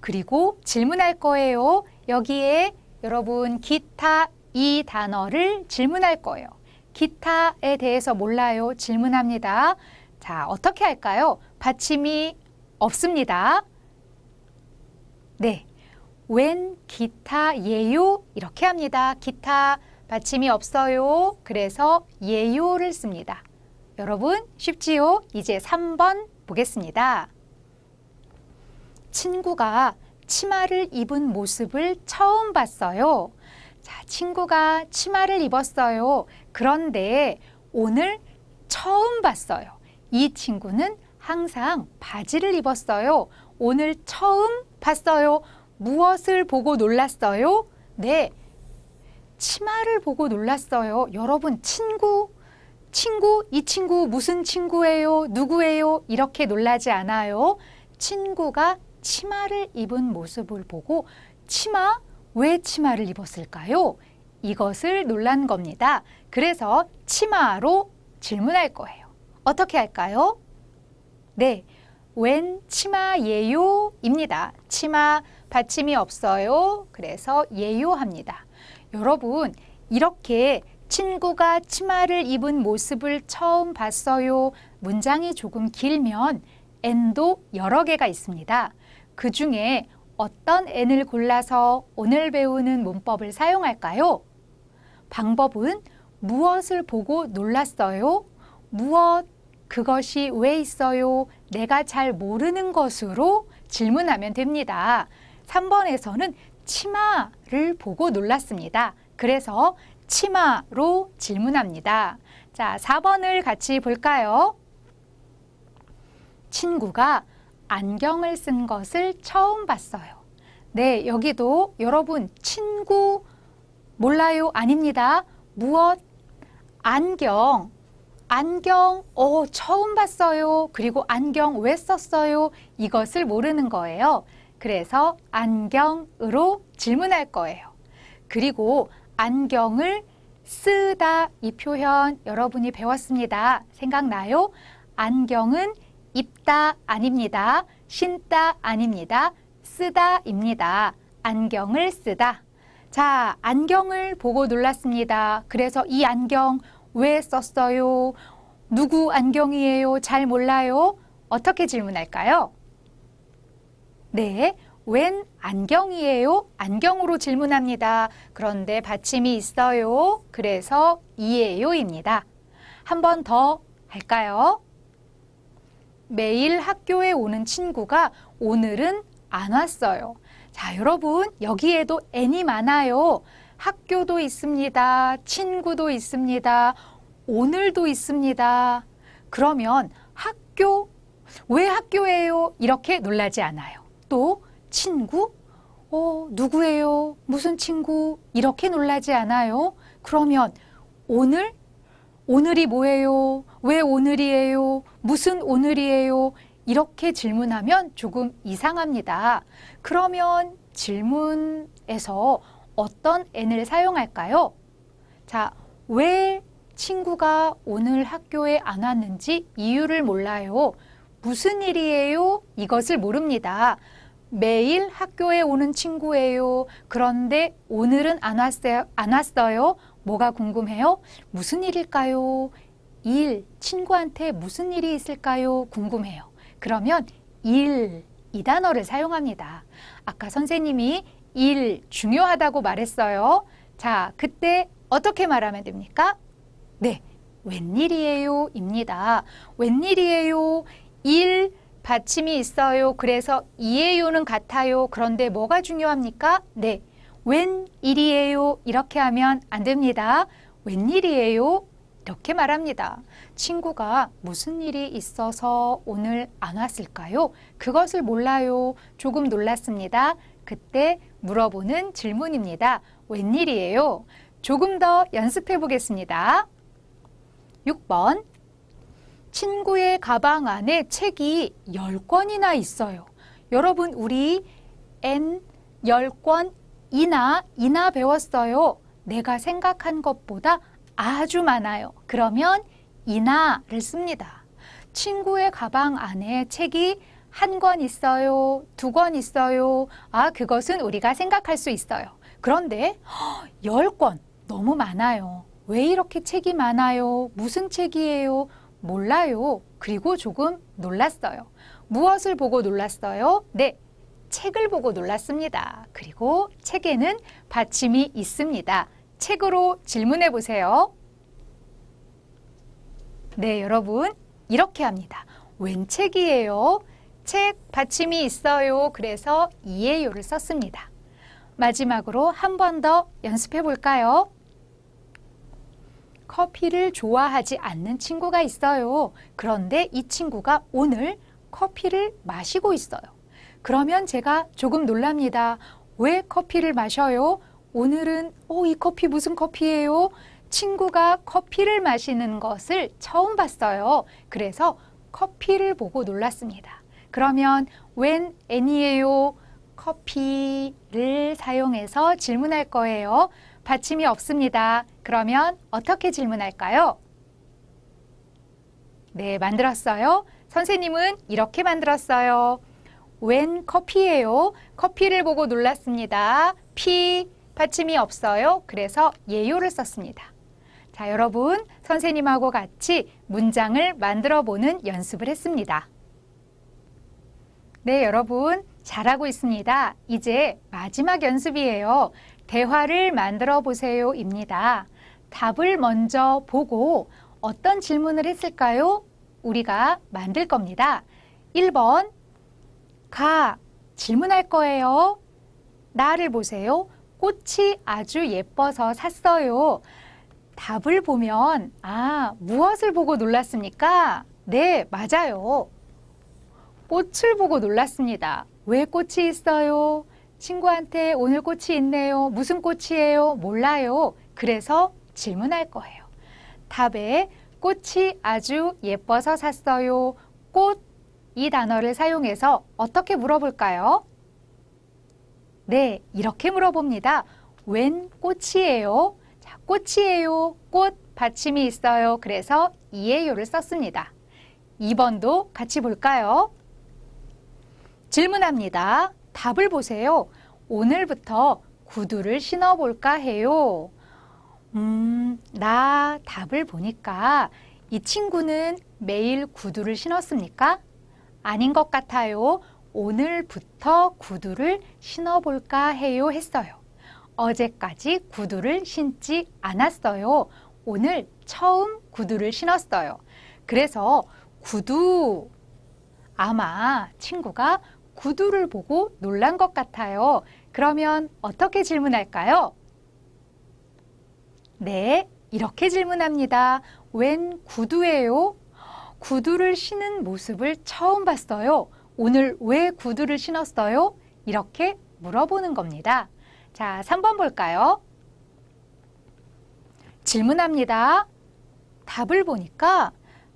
그리고 질문할 거예요. 여기에 여러분 기타 이 단어를 질문할 거예요. 기타에 대해서 몰라요. 질문합니다. 자, 어떻게 할까요? 받침이 없습니다. 네. 웬 기타 예요? 이렇게 합니다. 기타 받침이 없어요. 그래서 예요를 씁니다. 여러분 쉽지요? 이제 3번 보겠습니다. 친구가 치마를 입은 모습을 처음 봤어요. 자, 친구가 치마를 입었어요. 그런데 오늘 처음 봤어요. 이 친구는 항상 바지를 입었어요. 오늘 처음 봤어요. 무엇을 보고 놀랐어요? 네. 치마를 보고 놀랐어요. 여러분, 친구, 친구, 이 친구 무슨 친구예요? 누구예요? 이렇게 놀라지 않아요. 친구가 치마를 입은 모습을 보고 치마, 왜 치마를 입었을까요? 이것을 놀란 겁니다. 그래서 치마로 질문할 거예요. 어떻게 할까요? 네, 웬 치마 예요입니다. 치마 받침이 없어요. 그래서 예요합니다. 여러분 이렇게 친구가 치마를 입은 모습을 처음 봤어요. 문장이 조금 길면 n도 여러 개가 있습니다. 그 중에 어떤 n을 골라서 오늘 배우는 문법을 사용할까요? 방법은 무엇을 보고 놀랐어요? 무엇 그것이 왜 있어요? 내가 잘 모르는 것으로 질문하면 됩니다. 3번에서는 치마를 보고 놀랐습니다. 그래서 치마로 질문합니다. 자, 4번을 같이 볼까요? 친구가 안경을 쓴 것을 처음 봤어요. 네, 여기도 여러분 친구 몰라요 아닙니다. 무엇? 안경 안경, 어, 처음 봤어요. 그리고 안경 왜 썼어요? 이것을 모르는 거예요. 그래서 안경으로 질문할 거예요. 그리고 안경을 쓰다 이 표현 여러분이 배웠습니다. 생각나요? 안경은 입다 아닙니다. 신다 아닙니다. 쓰다입니다. 안경을 쓰다. 자, 안경을 보고 놀랐습니다. 그래서 이 안경 왜 썼어요? 누구 안경이에요? 잘 몰라요? 어떻게 질문할까요? 네, 웬 안경이에요? 안경으로 질문합니다. 그런데 받침이 있어요. 그래서 이에요입니다. 한번 더 할까요? 매일 학교에 오는 친구가 오늘은 안 왔어요. 자, 여러분, 여기에도 n이 많아요. 학교도 있습니다. 친구도 있습니다. 오늘도 있습니다. 그러면 학교, 왜 학교예요? 이렇게 놀라지 않아요. 또 친구, 어, 누구예요? 무슨 친구? 이렇게 놀라지 않아요. 그러면 오늘? 오늘이 뭐예요? 왜 오늘이에요? 무슨 오늘이에요? 이렇게 질문하면 조금 이상합니다. 그러면 질문에서 어떤 n을 사용할까요? 자, 왜 친구가 오늘 학교에 안 왔는지 이유를 몰라요. 무슨 일이에요? 이것을 모릅니다. 매일 학교에 오는 친구예요. 그런데 오늘은 안 왔어요. 안 왔어요. 뭐가 궁금해요? 무슨 일일까요? 일, 친구한테 무슨 일이 있을까요? 궁금해요. 그러면 일, 이 단어를 사용합니다. 아까 선생님이 일 중요하다고 말했어요. 자, 그때 어떻게 말하면 됩니까? 네, 웬일이에요? 입니다. 웬일이에요? 일 받침이 있어요. 그래서 이에요는 같아요. 그런데 뭐가 중요합니까? 네, 웬일이에요? 이렇게 하면 안 됩니다. 웬일이에요? 이렇게 말합니다. 친구가 무슨 일이 있어서 오늘 안 왔을까요? 그것을 몰라요. 조금 놀랐습니다. 그때 물어보는 질문입니다. 웬일이에요? 조금 더 연습해 보겠습니다. 6번. 친구의 가방 안에 책이 10권이나 있어요. 여러분, 우리 N 10권이나 이나 배웠어요. 내가 생각한 것보다 아주 많아요. 그러면 이나를 씁니다. 친구의 가방 안에 책이 한권 있어요, 두 권 있어요. 아, 그것은 우리가 생각할 수 있어요. 그런데 열 권 너무 많아요. 왜 이렇게 책이 많아요? 무슨 책이에요? 몰라요. 그리고 조금 놀랐어요. 무엇을 보고 놀랐어요? 네, 책을 보고 놀랐습니다. 그리고 책에는 받침이 있습니다. 책으로 질문해 보세요. 네, 여러분 이렇게 합니다. 웬 책이에요? 책 받침이 있어요. 그래서 이에요를 썼습니다. 마지막으로 한 번 더 연습해 볼까요? 커피를 좋아하지 않는 친구가 있어요. 그런데 이 친구가 오늘 커피를 마시고 있어요. 그러면 제가 조금 놀랍니다. 왜 커피를 마셔요? 오늘은 오, 어, 이 커피 무슨 커피예요? 친구가 커피를 마시는 것을 처음 봤어요. 그래서 커피를 보고 놀랐습니다. 그러면 웬 n 니에요 커피를 사용해서 질문할 거예요. 받침이 없습니다. 그러면 어떻게 질문할까요? 네, 만들었어요. 선생님은 이렇게 만들었어요. 웬 커피예요? 커피를 보고 놀랐습니다. 피 받침이 없어요. 그래서 예요를 썼습니다. 자, 여러분 선생님하고 같이 문장을 만들어 보는 연습을 했습니다. 네, 여러분. 잘하고 있습니다. 이제 마지막 연습이에요. 대화를 만들어 보세요. 입니다. 답을 먼저 보고 어떤 질문을 했을까요? 우리가 만들 겁니다. 1번. 가. 질문할 거예요. 나를 보세요. 꽃이 아주 예뻐서 샀어요. 답을 보면, 아, 무엇을 보고 놀랐습니까? 네, 맞아요. 꽃을 보고 놀랐습니다. 왜 꽃이 있어요? 친구한테 오늘 꽃이 있네요. 무슨 꽃이에요? 몰라요. 그래서 질문할 거예요. 답에 꽃이 아주 예뻐서 샀어요. 꽃 이 단어를 사용해서 어떻게 물어볼까요? 네, 이렇게 물어봅니다. 웬 꽃이에요? 자, 꽃이에요. 꽃 받침이 있어요. 그래서 이에요를 썼습니다. 2번도 같이 볼까요? 질문합니다. 답을 보세요. 오늘부터 구두를 신어볼까 해요. 음, 나 답을 보니까 이 친구는 매일 구두를 신었습니까? 아닌 것 같아요. 오늘부터 구두를 신어볼까 해요 했어요. 어제까지 구두를 신지 않았어요. 오늘 처음 구두를 신었어요. 그래서 구두 아마 친구가 구두를 보고 놀란 것 같아요. 그러면 어떻게 질문할까요? 네, 이렇게 질문합니다. 웬 구두예요? 구두를 신은 모습을 처음 봤어요. 오늘 왜 구두를 신었어요? 이렇게 물어보는 겁니다. 자, 3번 볼까요? 질문합니다. 답을 보니까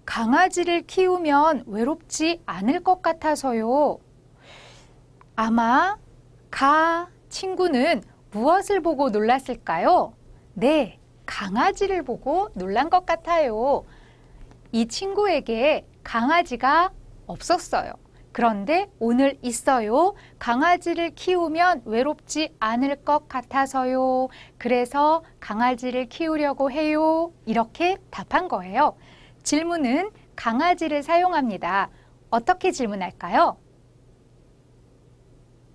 강아지를 키우면 외롭지 않을 것 같아서요. 아마 가 친구는 무엇을 보고 놀랐을까요? 네, 강아지를 보고 놀란 것 같아요. 이 친구에게 강아지가 없었어요. 그런데 오늘 있어요. 강아지를 키우면 외롭지 않을 것 같아서요. 그래서 강아지를 키우려고 해요. 이렇게 답한 거예요. 질문은 강아지를 사용합니다. 어떻게 질문할까요?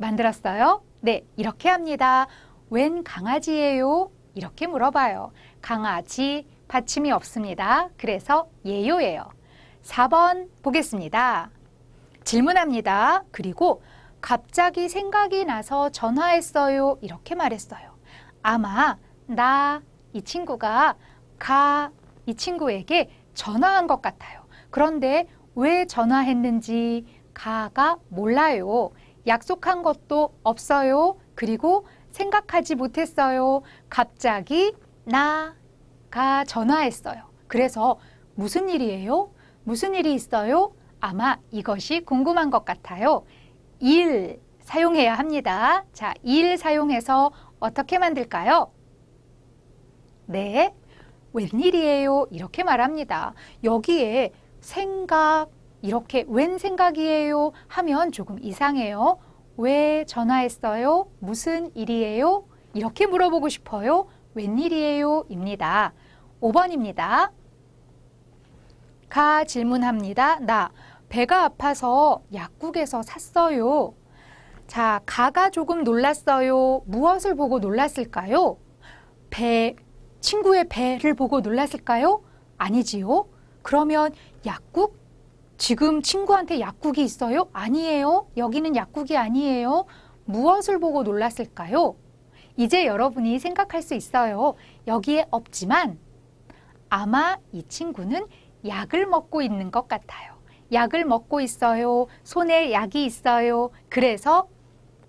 만들었어요? 네, 이렇게 합니다. 웬 강아지예요? 이렇게 물어봐요. 강아지 받침이 없습니다. 그래서 예요예요. 4번 보겠습니다. 질문합니다. 그리고 갑자기 생각이 나서 전화했어요. 이렇게 말했어요. 아마 나 이 친구가 가 이 친구에게 전화한 것 같아요. 그런데 왜 전화했는지 가가 몰라요. 약속한 것도 없어요. 그리고 생각하지 못했어요. 갑자기 나가 전화했어요. 그래서 무슨 일이에요? 무슨 일이 있어요? 아마 이것이 궁금한 것 같아요. 일 사용해야 합니다. 자, 일 사용해서 어떻게 만들까요? 네, 웬일이에요? 이렇게 말합니다. 여기에 생각, 이렇게 웬 생각이에요 하면 조금 이상해요. 왜 전화했어요? 무슨 일이에요? 이렇게 물어보고 싶어요. 웬일이에요? 입니다. 5번입니다. 가 질문합니다. 나 배가 아파서 약국에서 샀어요. 자, 가가 조금 놀랐어요. 무엇을 보고 놀랐을까요? 배, 친구의 배를 보고 놀랐을까요? 아니지요. 그러면 약국 지금 친구한테 약국이 있어요? 아니에요. 여기는 약국이 아니에요. 무엇을 보고 놀랐을까요? 이제 여러분이 생각할 수 있어요. 여기에 없지만 아마 이 친구는 약을 먹고 있는 것 같아요. 약을 먹고 있어요. 손에 약이 있어요. 그래서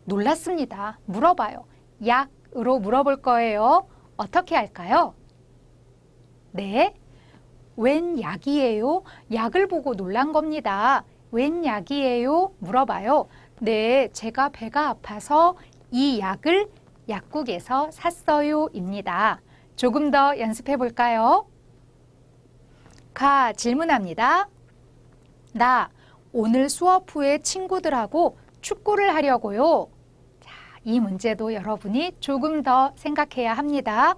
놀랐습니다. 물어봐요. 약으로 물어볼 거예요. 어떻게 할까요? 네, 웬 약이에요? 약을 보고 놀란 겁니다. 웬 약이에요? 물어봐요. 네, 제가 배가 아파서 이 약을 약국에서 샀어요. 입니다. 조금 더 연습해 볼까요? 가 질문합니다. 나 오늘 수업 후에 친구들하고 축구를 하려고요. 자, 이 문제도 여러분이 조금 더 생각해야 합니다.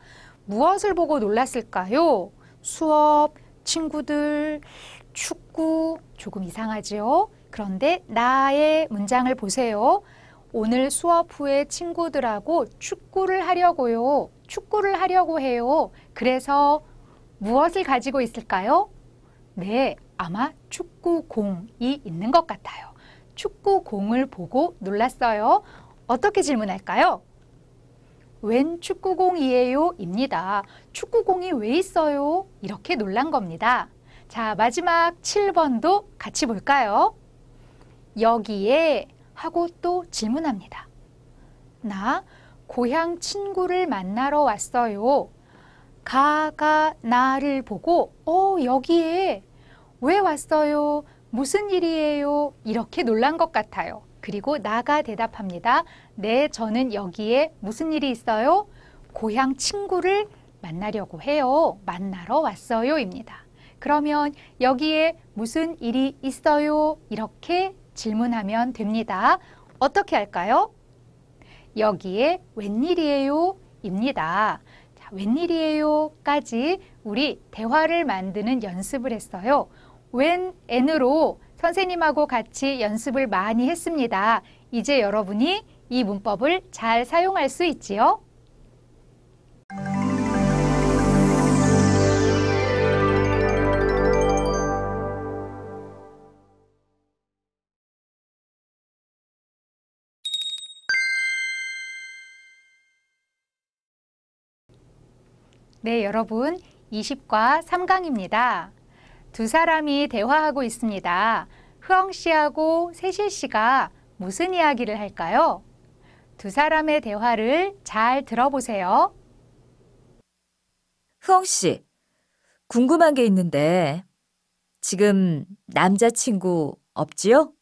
무엇을 보고 놀랐을까요? 수업, 친구들, 축구 조금 이상하지요? 그런데 나의 문장을 보세요. 오늘 수업 후에 친구들하고 축구를 하려고요. 축구를 하려고 해요. 그래서 무엇을 가지고 있을까요? 네, 아마 축구공이 있는 것 같아요. 축구공을 보고 놀랐어요. 어떻게 질문할까요? 웬 축구공이에요? 입니다. 축구공이 왜 있어요? 이렇게 놀란 겁니다. 자, 마지막 7번도 같이 볼까요? 여기에 하고 또 질문합니다. 나 고향 친구를 만나러 왔어요. 가가 나를 보고 어 여기에 왜 왔어요? 무슨 일이에요? 이렇게 놀란 것 같아요. 그리고 나가 대답합니다. 네, 저는 여기에 무슨 일이 있어요? 고향 친구를 만나려고 해요. 만나러 왔어요입니다. 그러면 여기에 무슨 일이 있어요? 이렇게 질문하면 됩니다. 어떻게 할까요? 여기에 웬일이에요? 입니다. 자, 웬일이에요? 까지 우리 대화를 만드는 연습을 했어요. 웬, 앤으로 선생님하고 같이 연습을 많이 했습니다. 이제 여러분이 이 문법을 잘 사용할 수 있지요? 네, 여러분 20과 3강입니다. 두 사람이 대화하고 있습니다. 흐엉 씨하고 세실 씨가 무슨 이야기를 할까요? 두 사람의 대화를 잘 들어보세요. 흐엉 씨, 궁금한 게 있는데 지금 남자친구 없지요?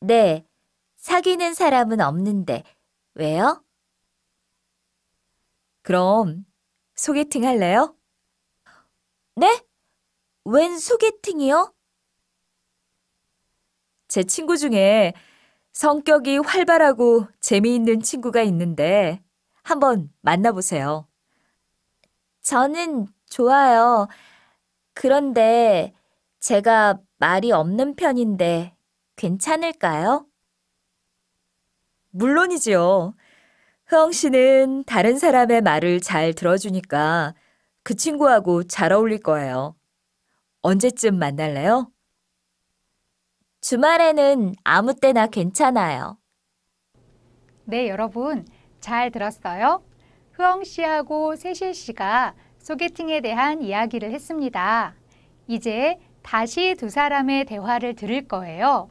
네, 사귀는 사람은 없는데 왜요? 그럼 소개팅 할래요? 네? 웬 소개팅이요? 제 친구 중에 성격이 활발하고 재미있는 친구가 있는데 한번 만나보세요. 저는 좋아요. 그런데 제가 말이 없는 편인데 괜찮을까요? 물론이지요. 흐엉 씨는 다른 사람의 말을 잘 들어주니까 그 친구하고 잘 어울릴 거예요. 언제쯤 만날래요? 주말에는 아무 때나 괜찮아요. 네, 여러분. 잘 들었어요? 흐엉 씨하고 세실 씨가 소개팅에 대한 이야기를 했습니다. 이제 다시 두 사람의 대화를 들을 거예요.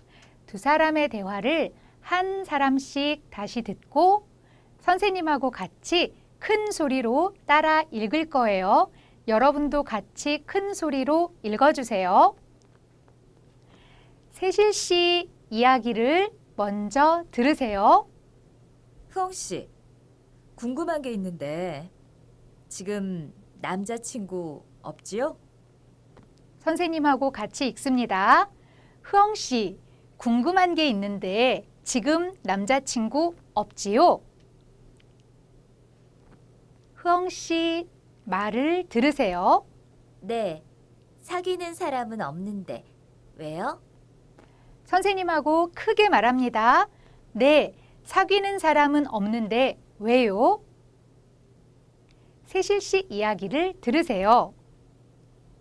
두 사람의 대화를 한 사람씩 다시 듣고 선생님하고 같이 큰 소리로 따라 읽을 거예요. 여러분도 같이 큰 소리로 읽어주세요. 세실 씨 이야기를 먼저 들으세요. 후 씨, 궁금한 게 있는데 지금 남자친구 없지요? 선생님하고 같이 읽습니다. 흐 씨, 궁금한 게 있는데 지금 남자친구 없지요? 흐 씨, 말을 들으세요. 네. 사귀는 사람은 없는데. 왜요? 선생님하고 크게 말합니다. 네. 사귀는 사람은 없는데 왜요? 세실 씨 이야기를 들으세요.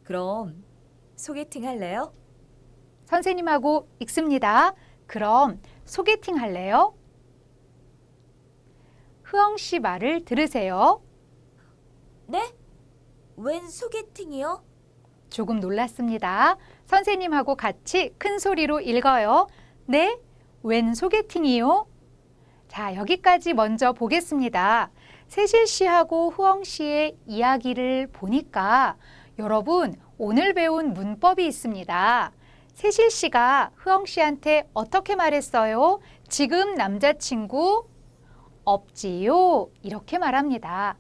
그럼 소개팅 할래요? 선생님하고 읽습니다. 그럼 소개팅 할래요? 흐엉 씨 말을 들으세요. 네? 웬 소개팅이요? 조금 놀랐습니다. 선생님하고 같이 큰 소리로 읽어요. 네? 웬 소개팅이요? 자, 여기까지 먼저 보겠습니다. 세실 씨하고 후엉 씨의 이야기를 보니까 여러분, 오늘 배운 문법이 있습니다. 세실 씨가 후엉 씨한테 어떻게 말했어요? 지금 남자친구 없지요? 이렇게 말합니다.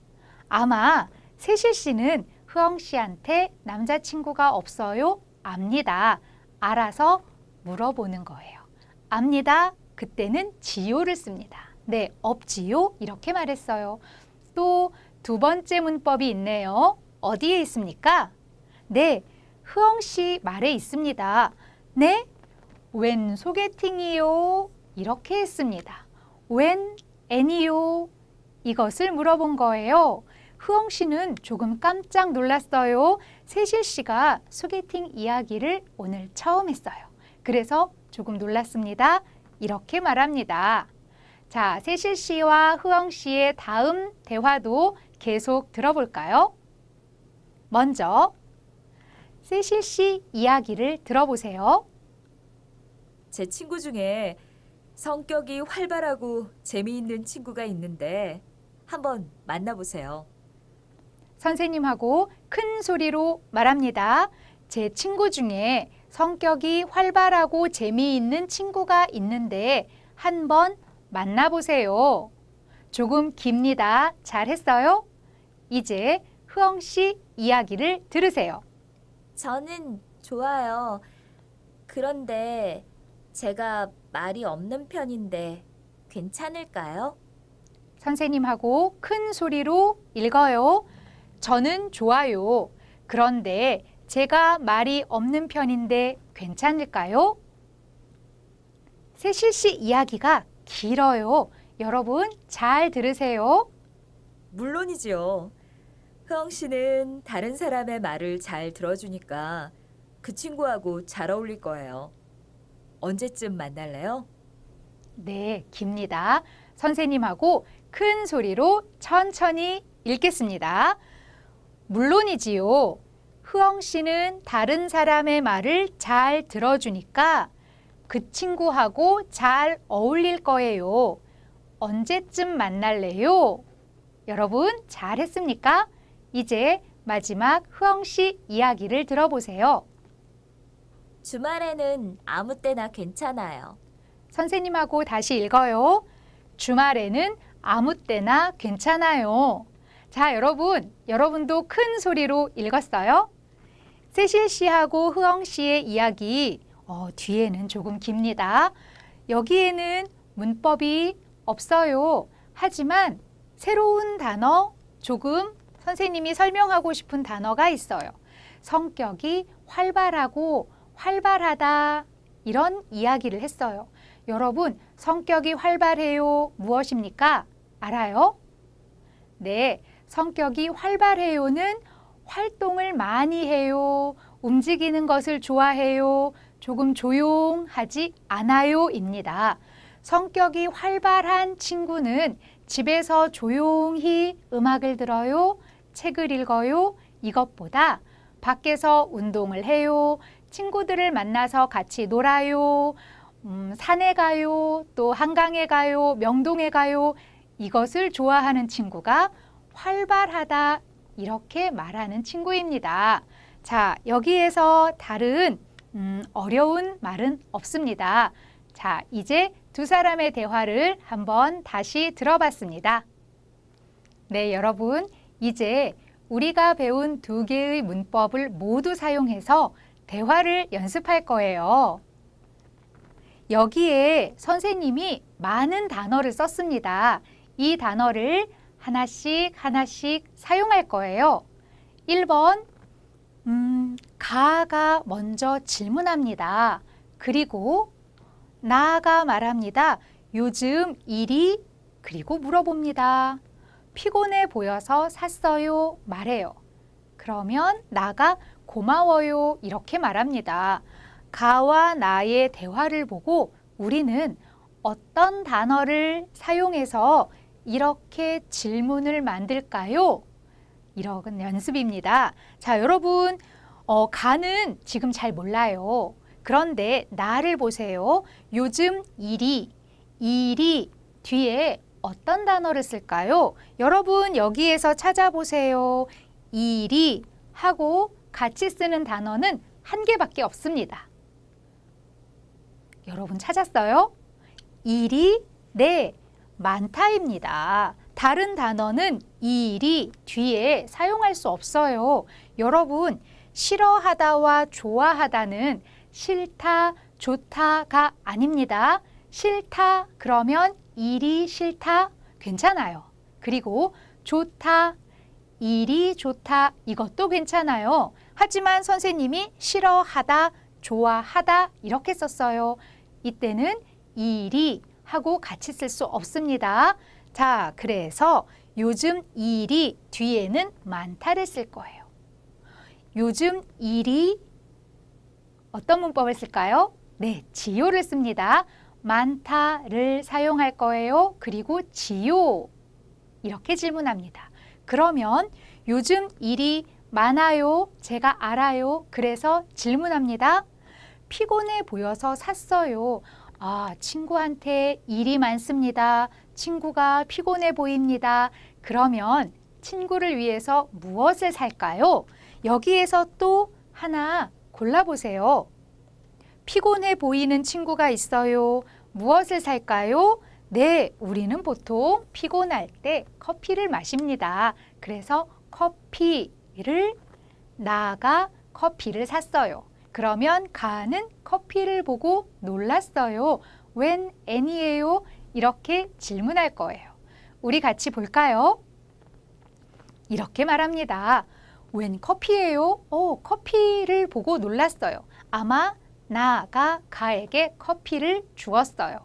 아마 세실 씨는 흐엉 씨한테 남자친구가 없어요? 압니다. 알아서 물어보는 거예요. 압니다. 그때는 지요를 씁니다. 네, 없지요? 이렇게 말했어요. 또 두 번째 문법이 있네요. 어디에 있습니까? 네, 흐엉 씨 말에 있습니다. 네, 웬 소개팅이요? 이렇게 했습니다. 웬 애니요? 이것을 물어본 거예요. 후엉 씨는 조금 깜짝 놀랐어요. 세실 씨가 소개팅 이야기를 오늘 처음 했어요. 그래서 조금 놀랐습니다. 이렇게 말합니다. 자, 세실 씨와 후엉 씨의 다음 대화도 계속 들어볼까요? 먼저 세실 씨 이야기를 들어보세요. 제 친구 중에 성격이 활발하고 재미있는 친구가 있는데 한번 만나보세요. 선생님하고 큰 소리로 말합니다. 제 친구 중에 성격이 활발하고 재미있는 친구가 있는데 한번 만나보세요. 조금 깁니다. 잘했어요? 이제 흐엉 씨 이야기를 들으세요. 저는 좋아요. 그런데 제가 말이 없는 편인데 괜찮을까요? 선생님하고 큰 소리로 읽어요. 저는 좋아요. 그런데 제가 말이 없는 편인데 괜찮을까요? 세실 씨 이야기가 길어요. 여러분 잘 들으세요. 물론이지요. 흐엉 씨는 다른 사람의 말을 잘 들어주니까 그 친구하고 잘 어울릴 거예요. 언제쯤 만날래요? 네, 깁니다. 선생님하고 큰 소리로 천천히 읽겠습니다. 물론이지요. 흐엉 씨는 다른 사람의 말을 잘 들어주니까 그 친구하고 잘 어울릴 거예요. 언제쯤 만날래요? 여러분 잘했습니까? 이제 마지막 흐엉 씨 이야기를 들어보세요. 주말에는 아무 때나 괜찮아요. 선생님하고 다시 읽어요. 주말에는 아무 때나 괜찮아요. 자, 여러분, 여러분도 큰 소리로 읽었어요? 세실 씨하고 흐엉 씨의 이야기 어, 뒤에는 조금 깁니다. 여기에는 문법이 없어요. 하지만 새로운 단어 조금 선생님이 설명하고 싶은 단어가 있어요. 성격이 활발하고 활발하다 이런 이야기를 했어요. 여러분 성격이 활발해요 무엇입니까? 알아요? 네, 성격이 활발해요는 활동을 많이 해요. 움직이는 것을 좋아해요. 조금 조용하지 않아요입니다. 성격이 활발한 친구는 집에서 조용히 음악을 들어요. 책을 읽어요. 이것보다 밖에서 운동을 해요. 친구들을 만나서 같이 놀아요. 음, 산에 가요. 또 한강에 가요. 명동에 가요. 이것을 좋아하는 친구가 활발하다 이렇게 말하는 친구입니다. 자, 여기에서 다른 음, 어려운 말은 없습니다. 자, 이제 두 사람의 대화를 한번 다시 들어봤습니다. 네, 여러분, 이제 우리가 배운 두 개의 문법을 모두 사용해서 대화를 연습할 거예요. 여기에 선생님이 많은 단어를 썼습니다. 이 단어를 하나씩 하나씩 사용할 거예요. 1번 음, 가가 먼저 질문합니다. 그리고 나가 말합니다. 요즘 일이 그리고 물어봅니다. 피곤해 보여서 샀어요. 말해요. 그러면 나가 고마워요. 이렇게 말합니다. 가와 나의 대화를 보고 우리는 어떤 단어를 사용해서 이렇게 질문을 만들까요? 이런 연습입니다. 자, 여러분, 어, 가는 지금 잘 몰라요. 그런데 나를 보세요. 요즘 일이, 일이 뒤에 어떤 단어를 쓸까요? 여러분 여기에서 찾아보세요. 일이 하고 같이 쓰는 단어는 한 개밖에 없습니다. 여러분 찾았어요? 일이 네 많다입니다. 다른 단어는 이 일이 뒤에 사용할 수 없어요. 여러분, 싫어하다와 좋아하다는 싫다, 좋다가 아닙니다. 싫다, 그러면 일이 싫다, 괜찮아요. 그리고 좋다, 일이 좋다, 이것도 괜찮아요. 하지만 선생님이 싫어하다, 좋아하다 이렇게 썼어요. 이때는 일이 하고 같이 쓸 수 없습니다. 자, 그래서 요즘 일이 뒤에는 많다를 쓸 거예요. 요즘 일이 어떤 문법을 쓸까요? 네, 지요를 씁니다. 많다를 사용할 거예요. 그리고 지요 이렇게 질문합니다. 그러면 요즘 일이 많아요. 제가 알아요. 그래서 질문합니다. 피곤해 보여서 샀어요. 아, 친구한테 일이 많습니다. 친구가 피곤해 보입니다. 그러면 친구를 위해서 무엇을 살까요? 여기에서 또 하나 골라보세요. 피곤해 보이는 친구가 있어요. 무엇을 살까요? 네, 우리는 보통 피곤할 때 커피를 마십니다. 그래서 커피를 나가 커피를 샀어요. 그러면 가는 커피를 보고 놀랐어요. 웬 애니에요? 이렇게 질문할 거예요. 우리 같이 볼까요? 이렇게 말합니다. 웬 커피예요? 오, 어, 커피를 보고 놀랐어요. 아마 나가 가에게 커피를 주었어요.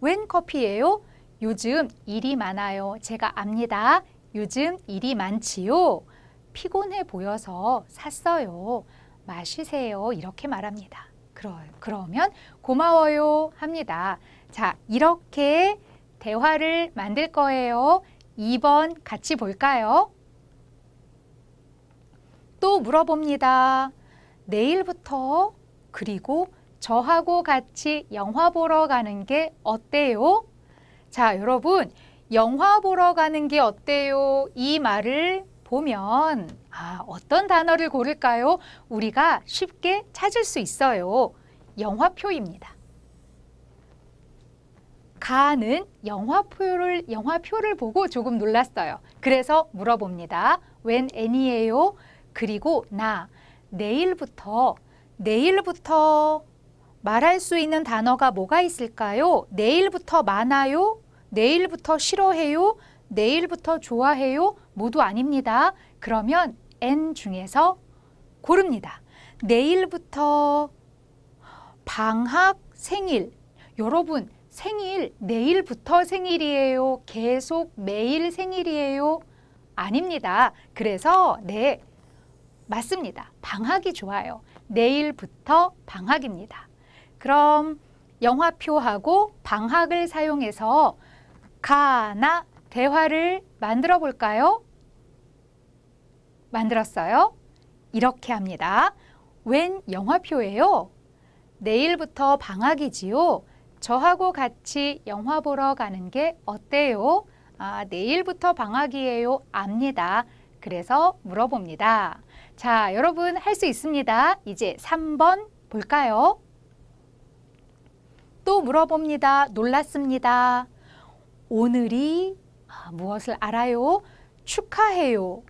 웬 커피예요? 요즘 일이 많아요. 제가 압니다. 요즘 일이 많지요. 피곤해 보여서 샀어요. 마시세요. 이렇게 말합니다. 그러, 그러면 고마워요 합니다. 자, 이렇게 대화를 만들 거예요. 2번 같이 볼까요? 또 물어봅니다. 내일부터 그리고 저하고 같이 영화 보러 가는 게 어때요? 자, 여러분 영화 보러 가는 게 어때요? 이 말을 보면 아, 어떤 단어를 고를까요? 우리가 쉽게 찾을 수 있어요. 영화표입니다. 가는 영화표를, 영화표를 보고 조금 놀랐어요. 그래서 물어봅니다. 웬 N이에요? 그리고 나, 내일부터, 내일부터 말할 수 있는 단어가 뭐가 있을까요? 내일부터 많아요? 내일부터 싫어해요? 내일부터 좋아해요? 모두 아닙니다. 그러면 N 중에서 고릅니다. 내일부터 방학 생일 여러분 생일 내일부터 생일이에요. 계속 매일 생일이에요. 아닙니다. 그래서 네 맞습니다. 방학이 좋아요. 내일부터 방학입니다. 그럼 영화표하고 방학을 사용해서 가나 대화를 만들어 볼까요? 만들었어요. 이렇게 합니다. 웬 영화표예요? 내일부터 방학이지요. 저하고 같이 영화 보러 가는 게 어때요? 아, 내일부터 방학이에요. 압니다. 그래서 물어봅니다. 자, 여러분 할 수 있습니다. 이제 3번 볼까요? 또 물어봅니다. 놀랐습니다. 오늘이 아, 무엇을 알아요? 축하해요.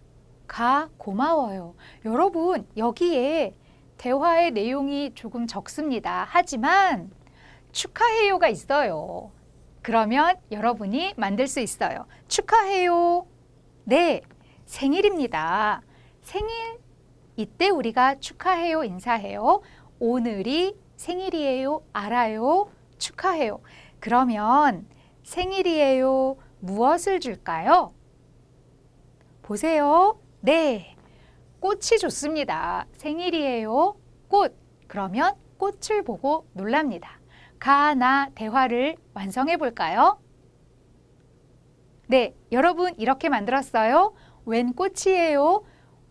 가 고마워요. 여러분 여기에 대화의 내용이 조금 적습니다. 하지만 축하해요가 있어요. 그러면 여러분이 만들 수 있어요. 축하해요. 네, 생일입니다. 생일 이때 우리가 축하해요 인사해요. 오늘이 생일이에요. 알아요. 축하해요. 그러면 생일이에요. 무엇을 줄까요? 보세요. 네, 꽃이 좋습니다. 생일이에요. 꽃. 그러면 꽃을 보고 놀랍니다. 가나 대화를 완성해 볼까요? 네, 여러분 이렇게 만들었어요. 웬 꽃이에요?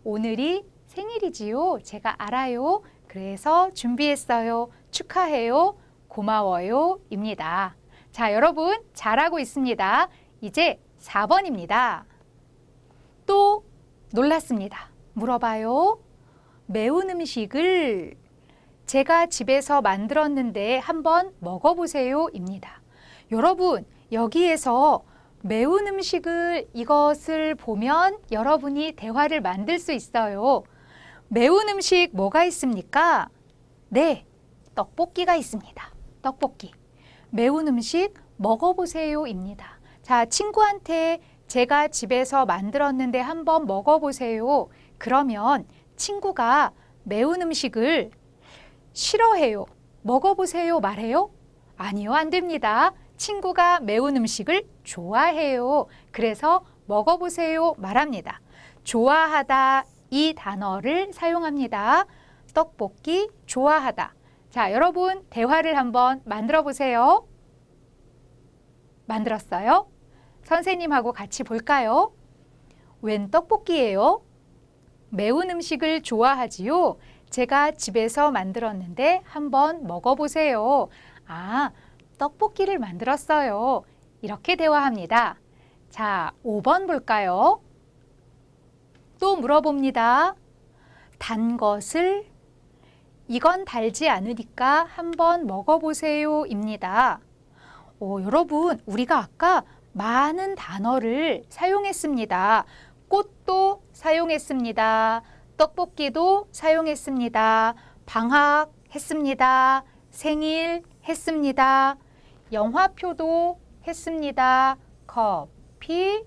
오늘이 생일이지요. 제가 알아요. 그래서 준비했어요. 축하해요. 고마워요. 입니다. 자, 여러분 잘하고 있습니다. 이제 4번입니다. 또 놀랐습니다. 물어봐요. 매운 음식을 제가 집에서 만들었는데 한번 먹어보세요. 입니다. 여러분, 여기에서 매운 음식을 이것을 보면 여러분이 대화를 만들 수 있어요. 매운 음식 뭐가 있습니까? 네, 떡볶이가 있습니다. 떡볶이. 매운 음식 먹어보세요입니다. 자, 친구한테 제가 집에서 만들었는데 한번 먹어보세요. 그러면 친구가 매운 음식을 싫어해요. 먹어보세요. 말해요. 아니요. 안 됩니다. 친구가 매운 음식을 좋아해요. 그래서 먹어보세요. 말합니다. 좋아하다 이 단어를 사용합니다. 떡볶이 좋아하다. 자, 여러분 대화를 한번 만들어 보세요. 만들었어요? 선생님하고 같이 볼까요? 웬 떡볶이예요? 매운 음식을 좋아하지요? 제가 집에서 만들었는데 한번 먹어보세요. 아, 떡볶이를 만들었어요. 이렇게 대화합니다. 자, 5번 볼까요? 또 물어봅니다. 단 것을 이건 달지 않으니까 한번 먹어보세요 입니다. 오, 여러분, 우리가 아까 많은 단어를 사용했습니다. 꽃도 사용했습니다. 떡볶이도 사용했습니다. 방학 했습니다. 생일 했습니다. 영화표도 했습니다. 커피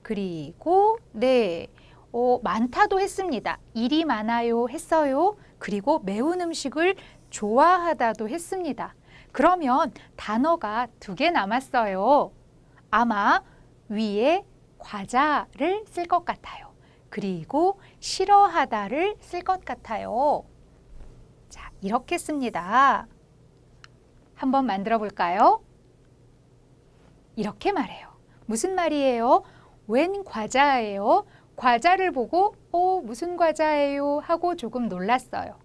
그리고 네 어, 많다도 했습니다. 일이 많아요 했어요. 그리고 매운 음식을 좋아하다도 했습니다. 그러면 단어가 두 개 남았어요. 아마 위에 과자를 쓸 것 같아요. 그리고 싫어하다를 쓸 것 같아요. 자, 이렇게 씁니다. 한번 만들어 볼까요? 이렇게 말해요. 무슨 말이에요? 웬 과자예요? 과자를 보고 어, 무슨 과자예요? 하고 조금 놀랐어요.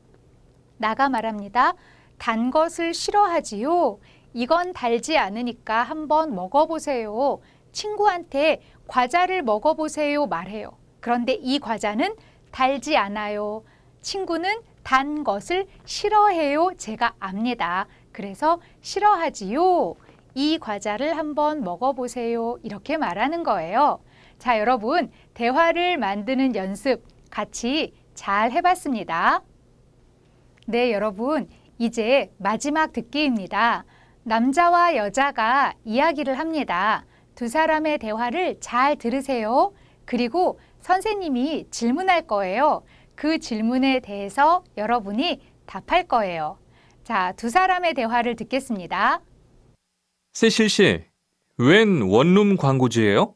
나가 말합니다. 단 것을 싫어하지요. 이건 달지 않으니까 한번 먹어보세요. 친구한테 과자를 먹어보세요 말해요. 그런데 이 과자는 달지 않아요. 친구는 단 것을 싫어해요. 제가 압니다. 그래서 싫어하지요. 이 과자를 한번 먹어보세요. 이렇게 말하는 거예요. 자, 여러분, 대화를 만드는 연습 같이 잘 해봤습니다. 네, 여러분, 이제 마지막 듣기입니다. 남자와 여자가 이야기를 합니다. 두 사람의 대화를 잘 들으세요. 그리고 선생님이 질문할 거예요. 그 질문에 대해서 여러분이 답할 거예요. 자, 두 사람의 대화를 듣겠습니다. 세실 씨, 웬 원룸 광고지예요?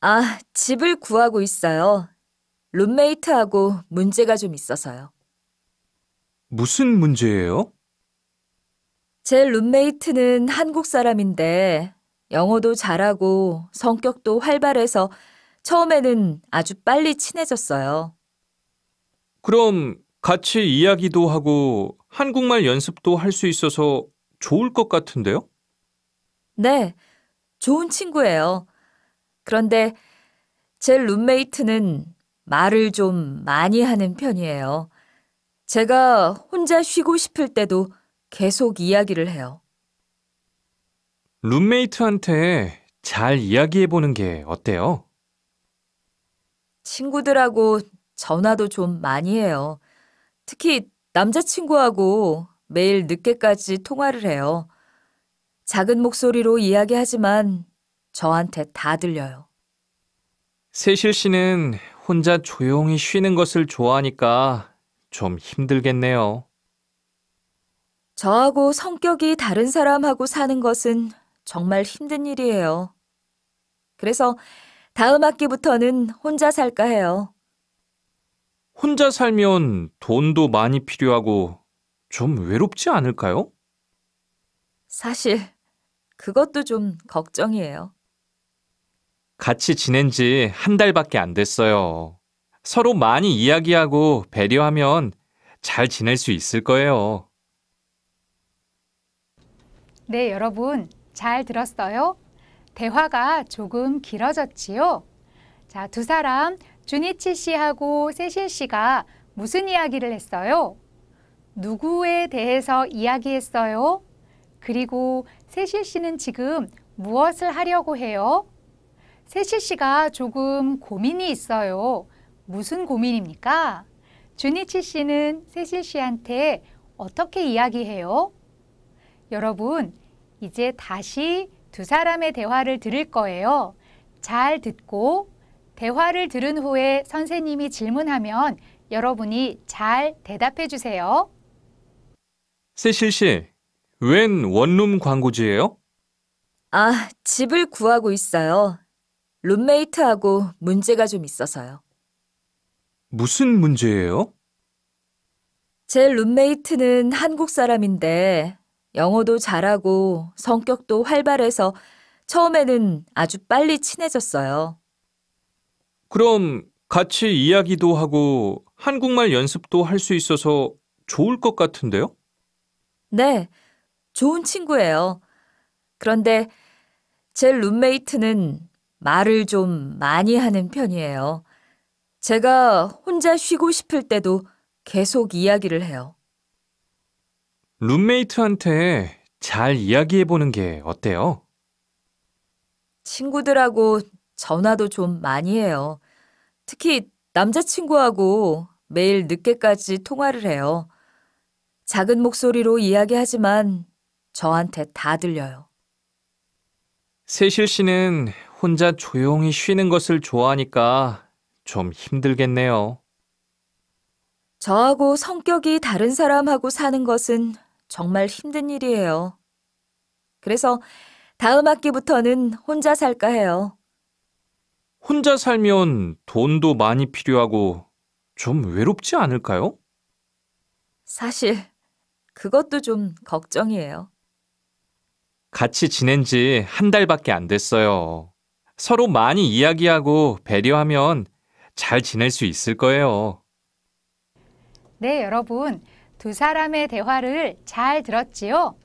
아, 집을 구하고 있어요. 룸메이트하고 문제가 좀 있어서요. 무슨 문제예요? 제 룸메이트는 한국 사람인데 영어도 잘하고 성격도 활발해서 처음에는 아주 빨리 친해졌어요. 그럼 같이 이야기도 하고 한국말 연습도 할 수 있어서 좋을 것 같은데요? 네, 좋은 친구예요. 그런데 제 룸메이트는 말을 좀 많이 하는 편이에요. 제가 혼자 쉬고 싶을 때도 계속 이야기를 해요. 룸메이트한테 잘 이야기해보는 게 어때요? 친구들하고 전화도 좀 많이 해요. 특히 남자친구하고 매일 늦게까지 통화를 해요. 작은 목소리로 이야기하지만 저한테 다 들려요. 세실 씨는 혼자 조용히 쉬는 것을 좋아하니까 좀 힘들겠네요. 저하고 성격이 다른 사람하고 사는 것은 정말 힘든 일이에요. 그래서 다음 학기부터는 혼자 살까 해요. 혼자 살면 돈도 많이 필요하고 좀 외롭지 않을까요? 사실 그것도 좀 걱정이에요. 같이 지낸 지 한 달밖에 안 됐어요. 서로 많이 이야기하고 배려하면 잘 지낼 수 있을 거예요. 네, 여러분 잘 들었어요? 대화가 조금 길어졌지요? 자, 두 사람 주니치 씨하고 세실 씨가 무슨 이야기를 했어요? 누구에 대해서 이야기했어요? 그리고 세실 씨는 지금 무엇을 하려고 해요? 세실 씨가 조금 고민이 있어요. 무슨 고민입니까? 주니치 씨는 세실 씨한테 어떻게 이야기해요? 여러분, 이제 다시 두 사람의 대화를 들을 거예요. 잘 듣고 대화를 들은 후에 선생님이 질문하면 여러분이 잘 대답해 주세요. 세실 씨, 웬 원룸 광고지예요? 아, 집을 구하고 있어요. 룸메이트하고 문제가 좀 있어서요. 무슨 문제예요? 제 룸메이트는 한국 사람인데 영어도 잘하고 성격도 활발해서 처음에는 아주 빨리 친해졌어요. 그럼 같이 이야기도 하고 한국말 연습도 할 수 있어서 좋을 것 같은데요? 네, 좋은 친구예요. 그런데 제 룸메이트는 말을 좀 많이 하는 편이에요. 제가 혼자 쉬고 싶을 때도 계속 이야기를 해요. 룸메이트한테 잘 이야기해보는 게 어때요? 친구들하고 전화도 좀 많이 해요. 특히 남자친구하고 매일 늦게까지 통화를 해요. 작은 목소리로 이야기하지만 저한테 다 들려요. 세실 씨는 혼자 조용히 쉬는 것을 좋아하니까 좀 힘들겠네요. 저하고 성격이 다른 사람하고 사는 것은 정말 힘든 일이에요. 그래서 다음 학기부터는 혼자 살까 해요. 혼자 살면 돈도 많이 필요하고 좀 외롭지 않을까요? 사실 그것도 좀 걱정이에요. 같이 지낸 지 한 달밖에 안 됐어요. 서로 많이 이야기하고 배려하면 잘 지낼 수 있을 거예요. 네, 여러분. 두 사람의 대화를 잘 들었지요?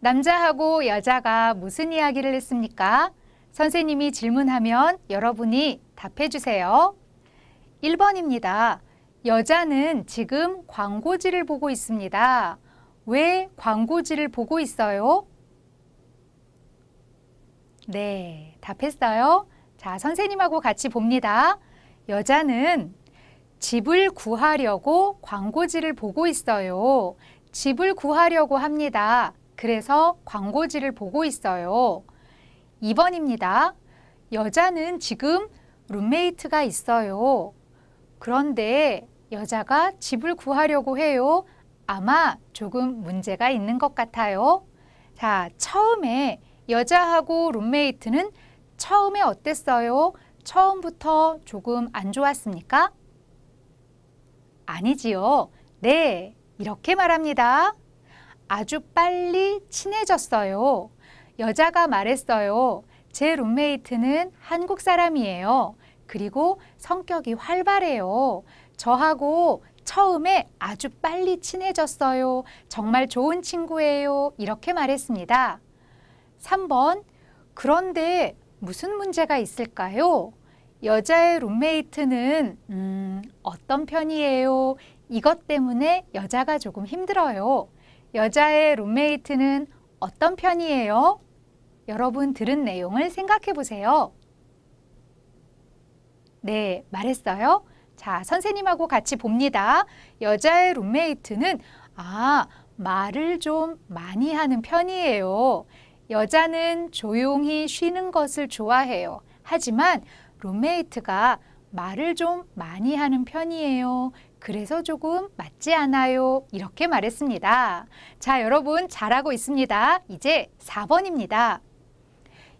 남자하고 여자가 무슨 이야기를 했습니까? 선생님이 질문하면 여러분이 답해 주세요. 1번입니다. 여자는 지금 광고지를 보고 있습니다. 왜 광고지를 보고 있어요? 네, 답했어요. 자, 선생님하고 같이 봅니다. 여자는 집을 구하려고 광고지를 보고 있어요. 집을 구하려고 합니다. 그래서 광고지를 보고 있어요. 2번입니다. 여자는 지금 룸메이트가 있어요. 그런데 여자가 집을 구하려고 해요. 아마 조금 문제가 있는 것 같아요. 자, 처음에 여자하고 룸메이트는 처음에 어땠어요? 처음부터 조금 안 좋았습니까? 아니지요. 네, 이렇게 말합니다. 아주 빨리 친해졌어요. 여자가 말했어요. 제 룸메이트는 한국 사람이에요. 그리고 성격이 활발해요. 저하고 처음에 아주 빨리 친해졌어요. 정말 좋은 친구예요. 이렇게 말했습니다. 3번. 그런데 무슨 문제가 있을까요? 여자의 룸메이트는 음, 어떤 편이에요? 이것 때문에 여자가 조금 힘들어요. 여자의 룸메이트는 어떤 편이에요? 여러분 들은 내용을 생각해 보세요. 네, 말했어요. 자, 선생님하고 같이 봅니다. 여자의 룸메이트는 아, 말을 좀 많이 하는 편이에요. 여자는 조용히 쉬는 것을 좋아해요. 하지만 룸메이트가 말을 좀 많이 하는 편이에요. 그래서 조금 맞지 않아요. 이렇게 말했습니다. 자, 여러분 잘하고 있습니다. 이제 4번입니다.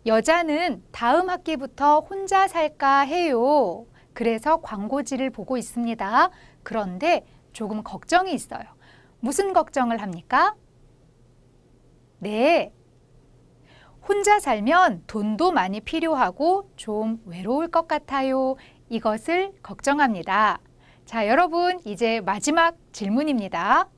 여자는 다음 학기부터 혼자 살까 해요. 그래서 광고지를 보고 있습니다. 그런데 조금 걱정이 있어요. 무슨 걱정을 합니까? 네, 혼자 살면 돈도 많이 필요하고 좀 외로울 것 같아요. 이것을 걱정합니다. 자, 여러분, 이제 마지막 질문입니다.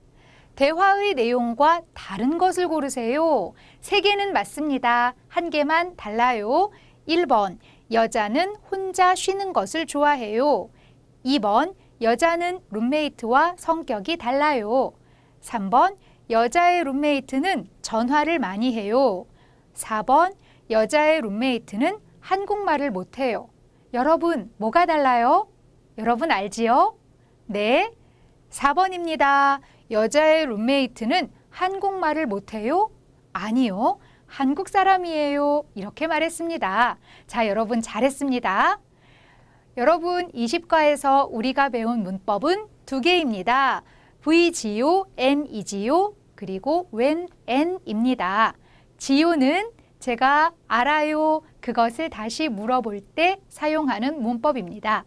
대화의 내용과 다른 것을 고르세요. 세 개는 맞습니다. 한 개만 달라요. 1번, 여자는 혼자 쉬는 것을 좋아해요. 2번, 여자는 룸메이트와 성격이 달라요. 3번, 여자의 룸메이트는 전화를 많이 해요. 4번 여자의 룸메이트는 한국말을 못해요. 여러분 뭐가 달라요? 여러분 알지요? 네, 4번입니다. 여자의 룸메이트는 한국말을 못해요? 아니요, 한국 사람이에요. 이렇게 말했습니다. 자, 여러분 잘했습니다. 여러분 20과에서 우리가 배운 문법은 두 개입니다. VGO, NEGO, 그리고 WHEN, N입니다. 지요는 제가 알아요 그것을 다시 물어볼 때 사용하는 문법입니다.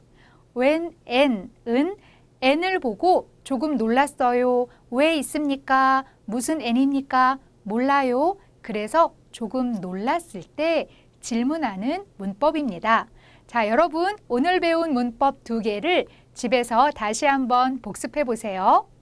when n은 n을 보고 조금 놀랐어요. 왜 있습니까? 무슨 n입니까? 몰라요. 그래서 조금 놀랐을 때 질문하는 문법입니다. 자, 여러분 오늘 배운 문법 두 개를 집에서 다시 한번 복습해 보세요.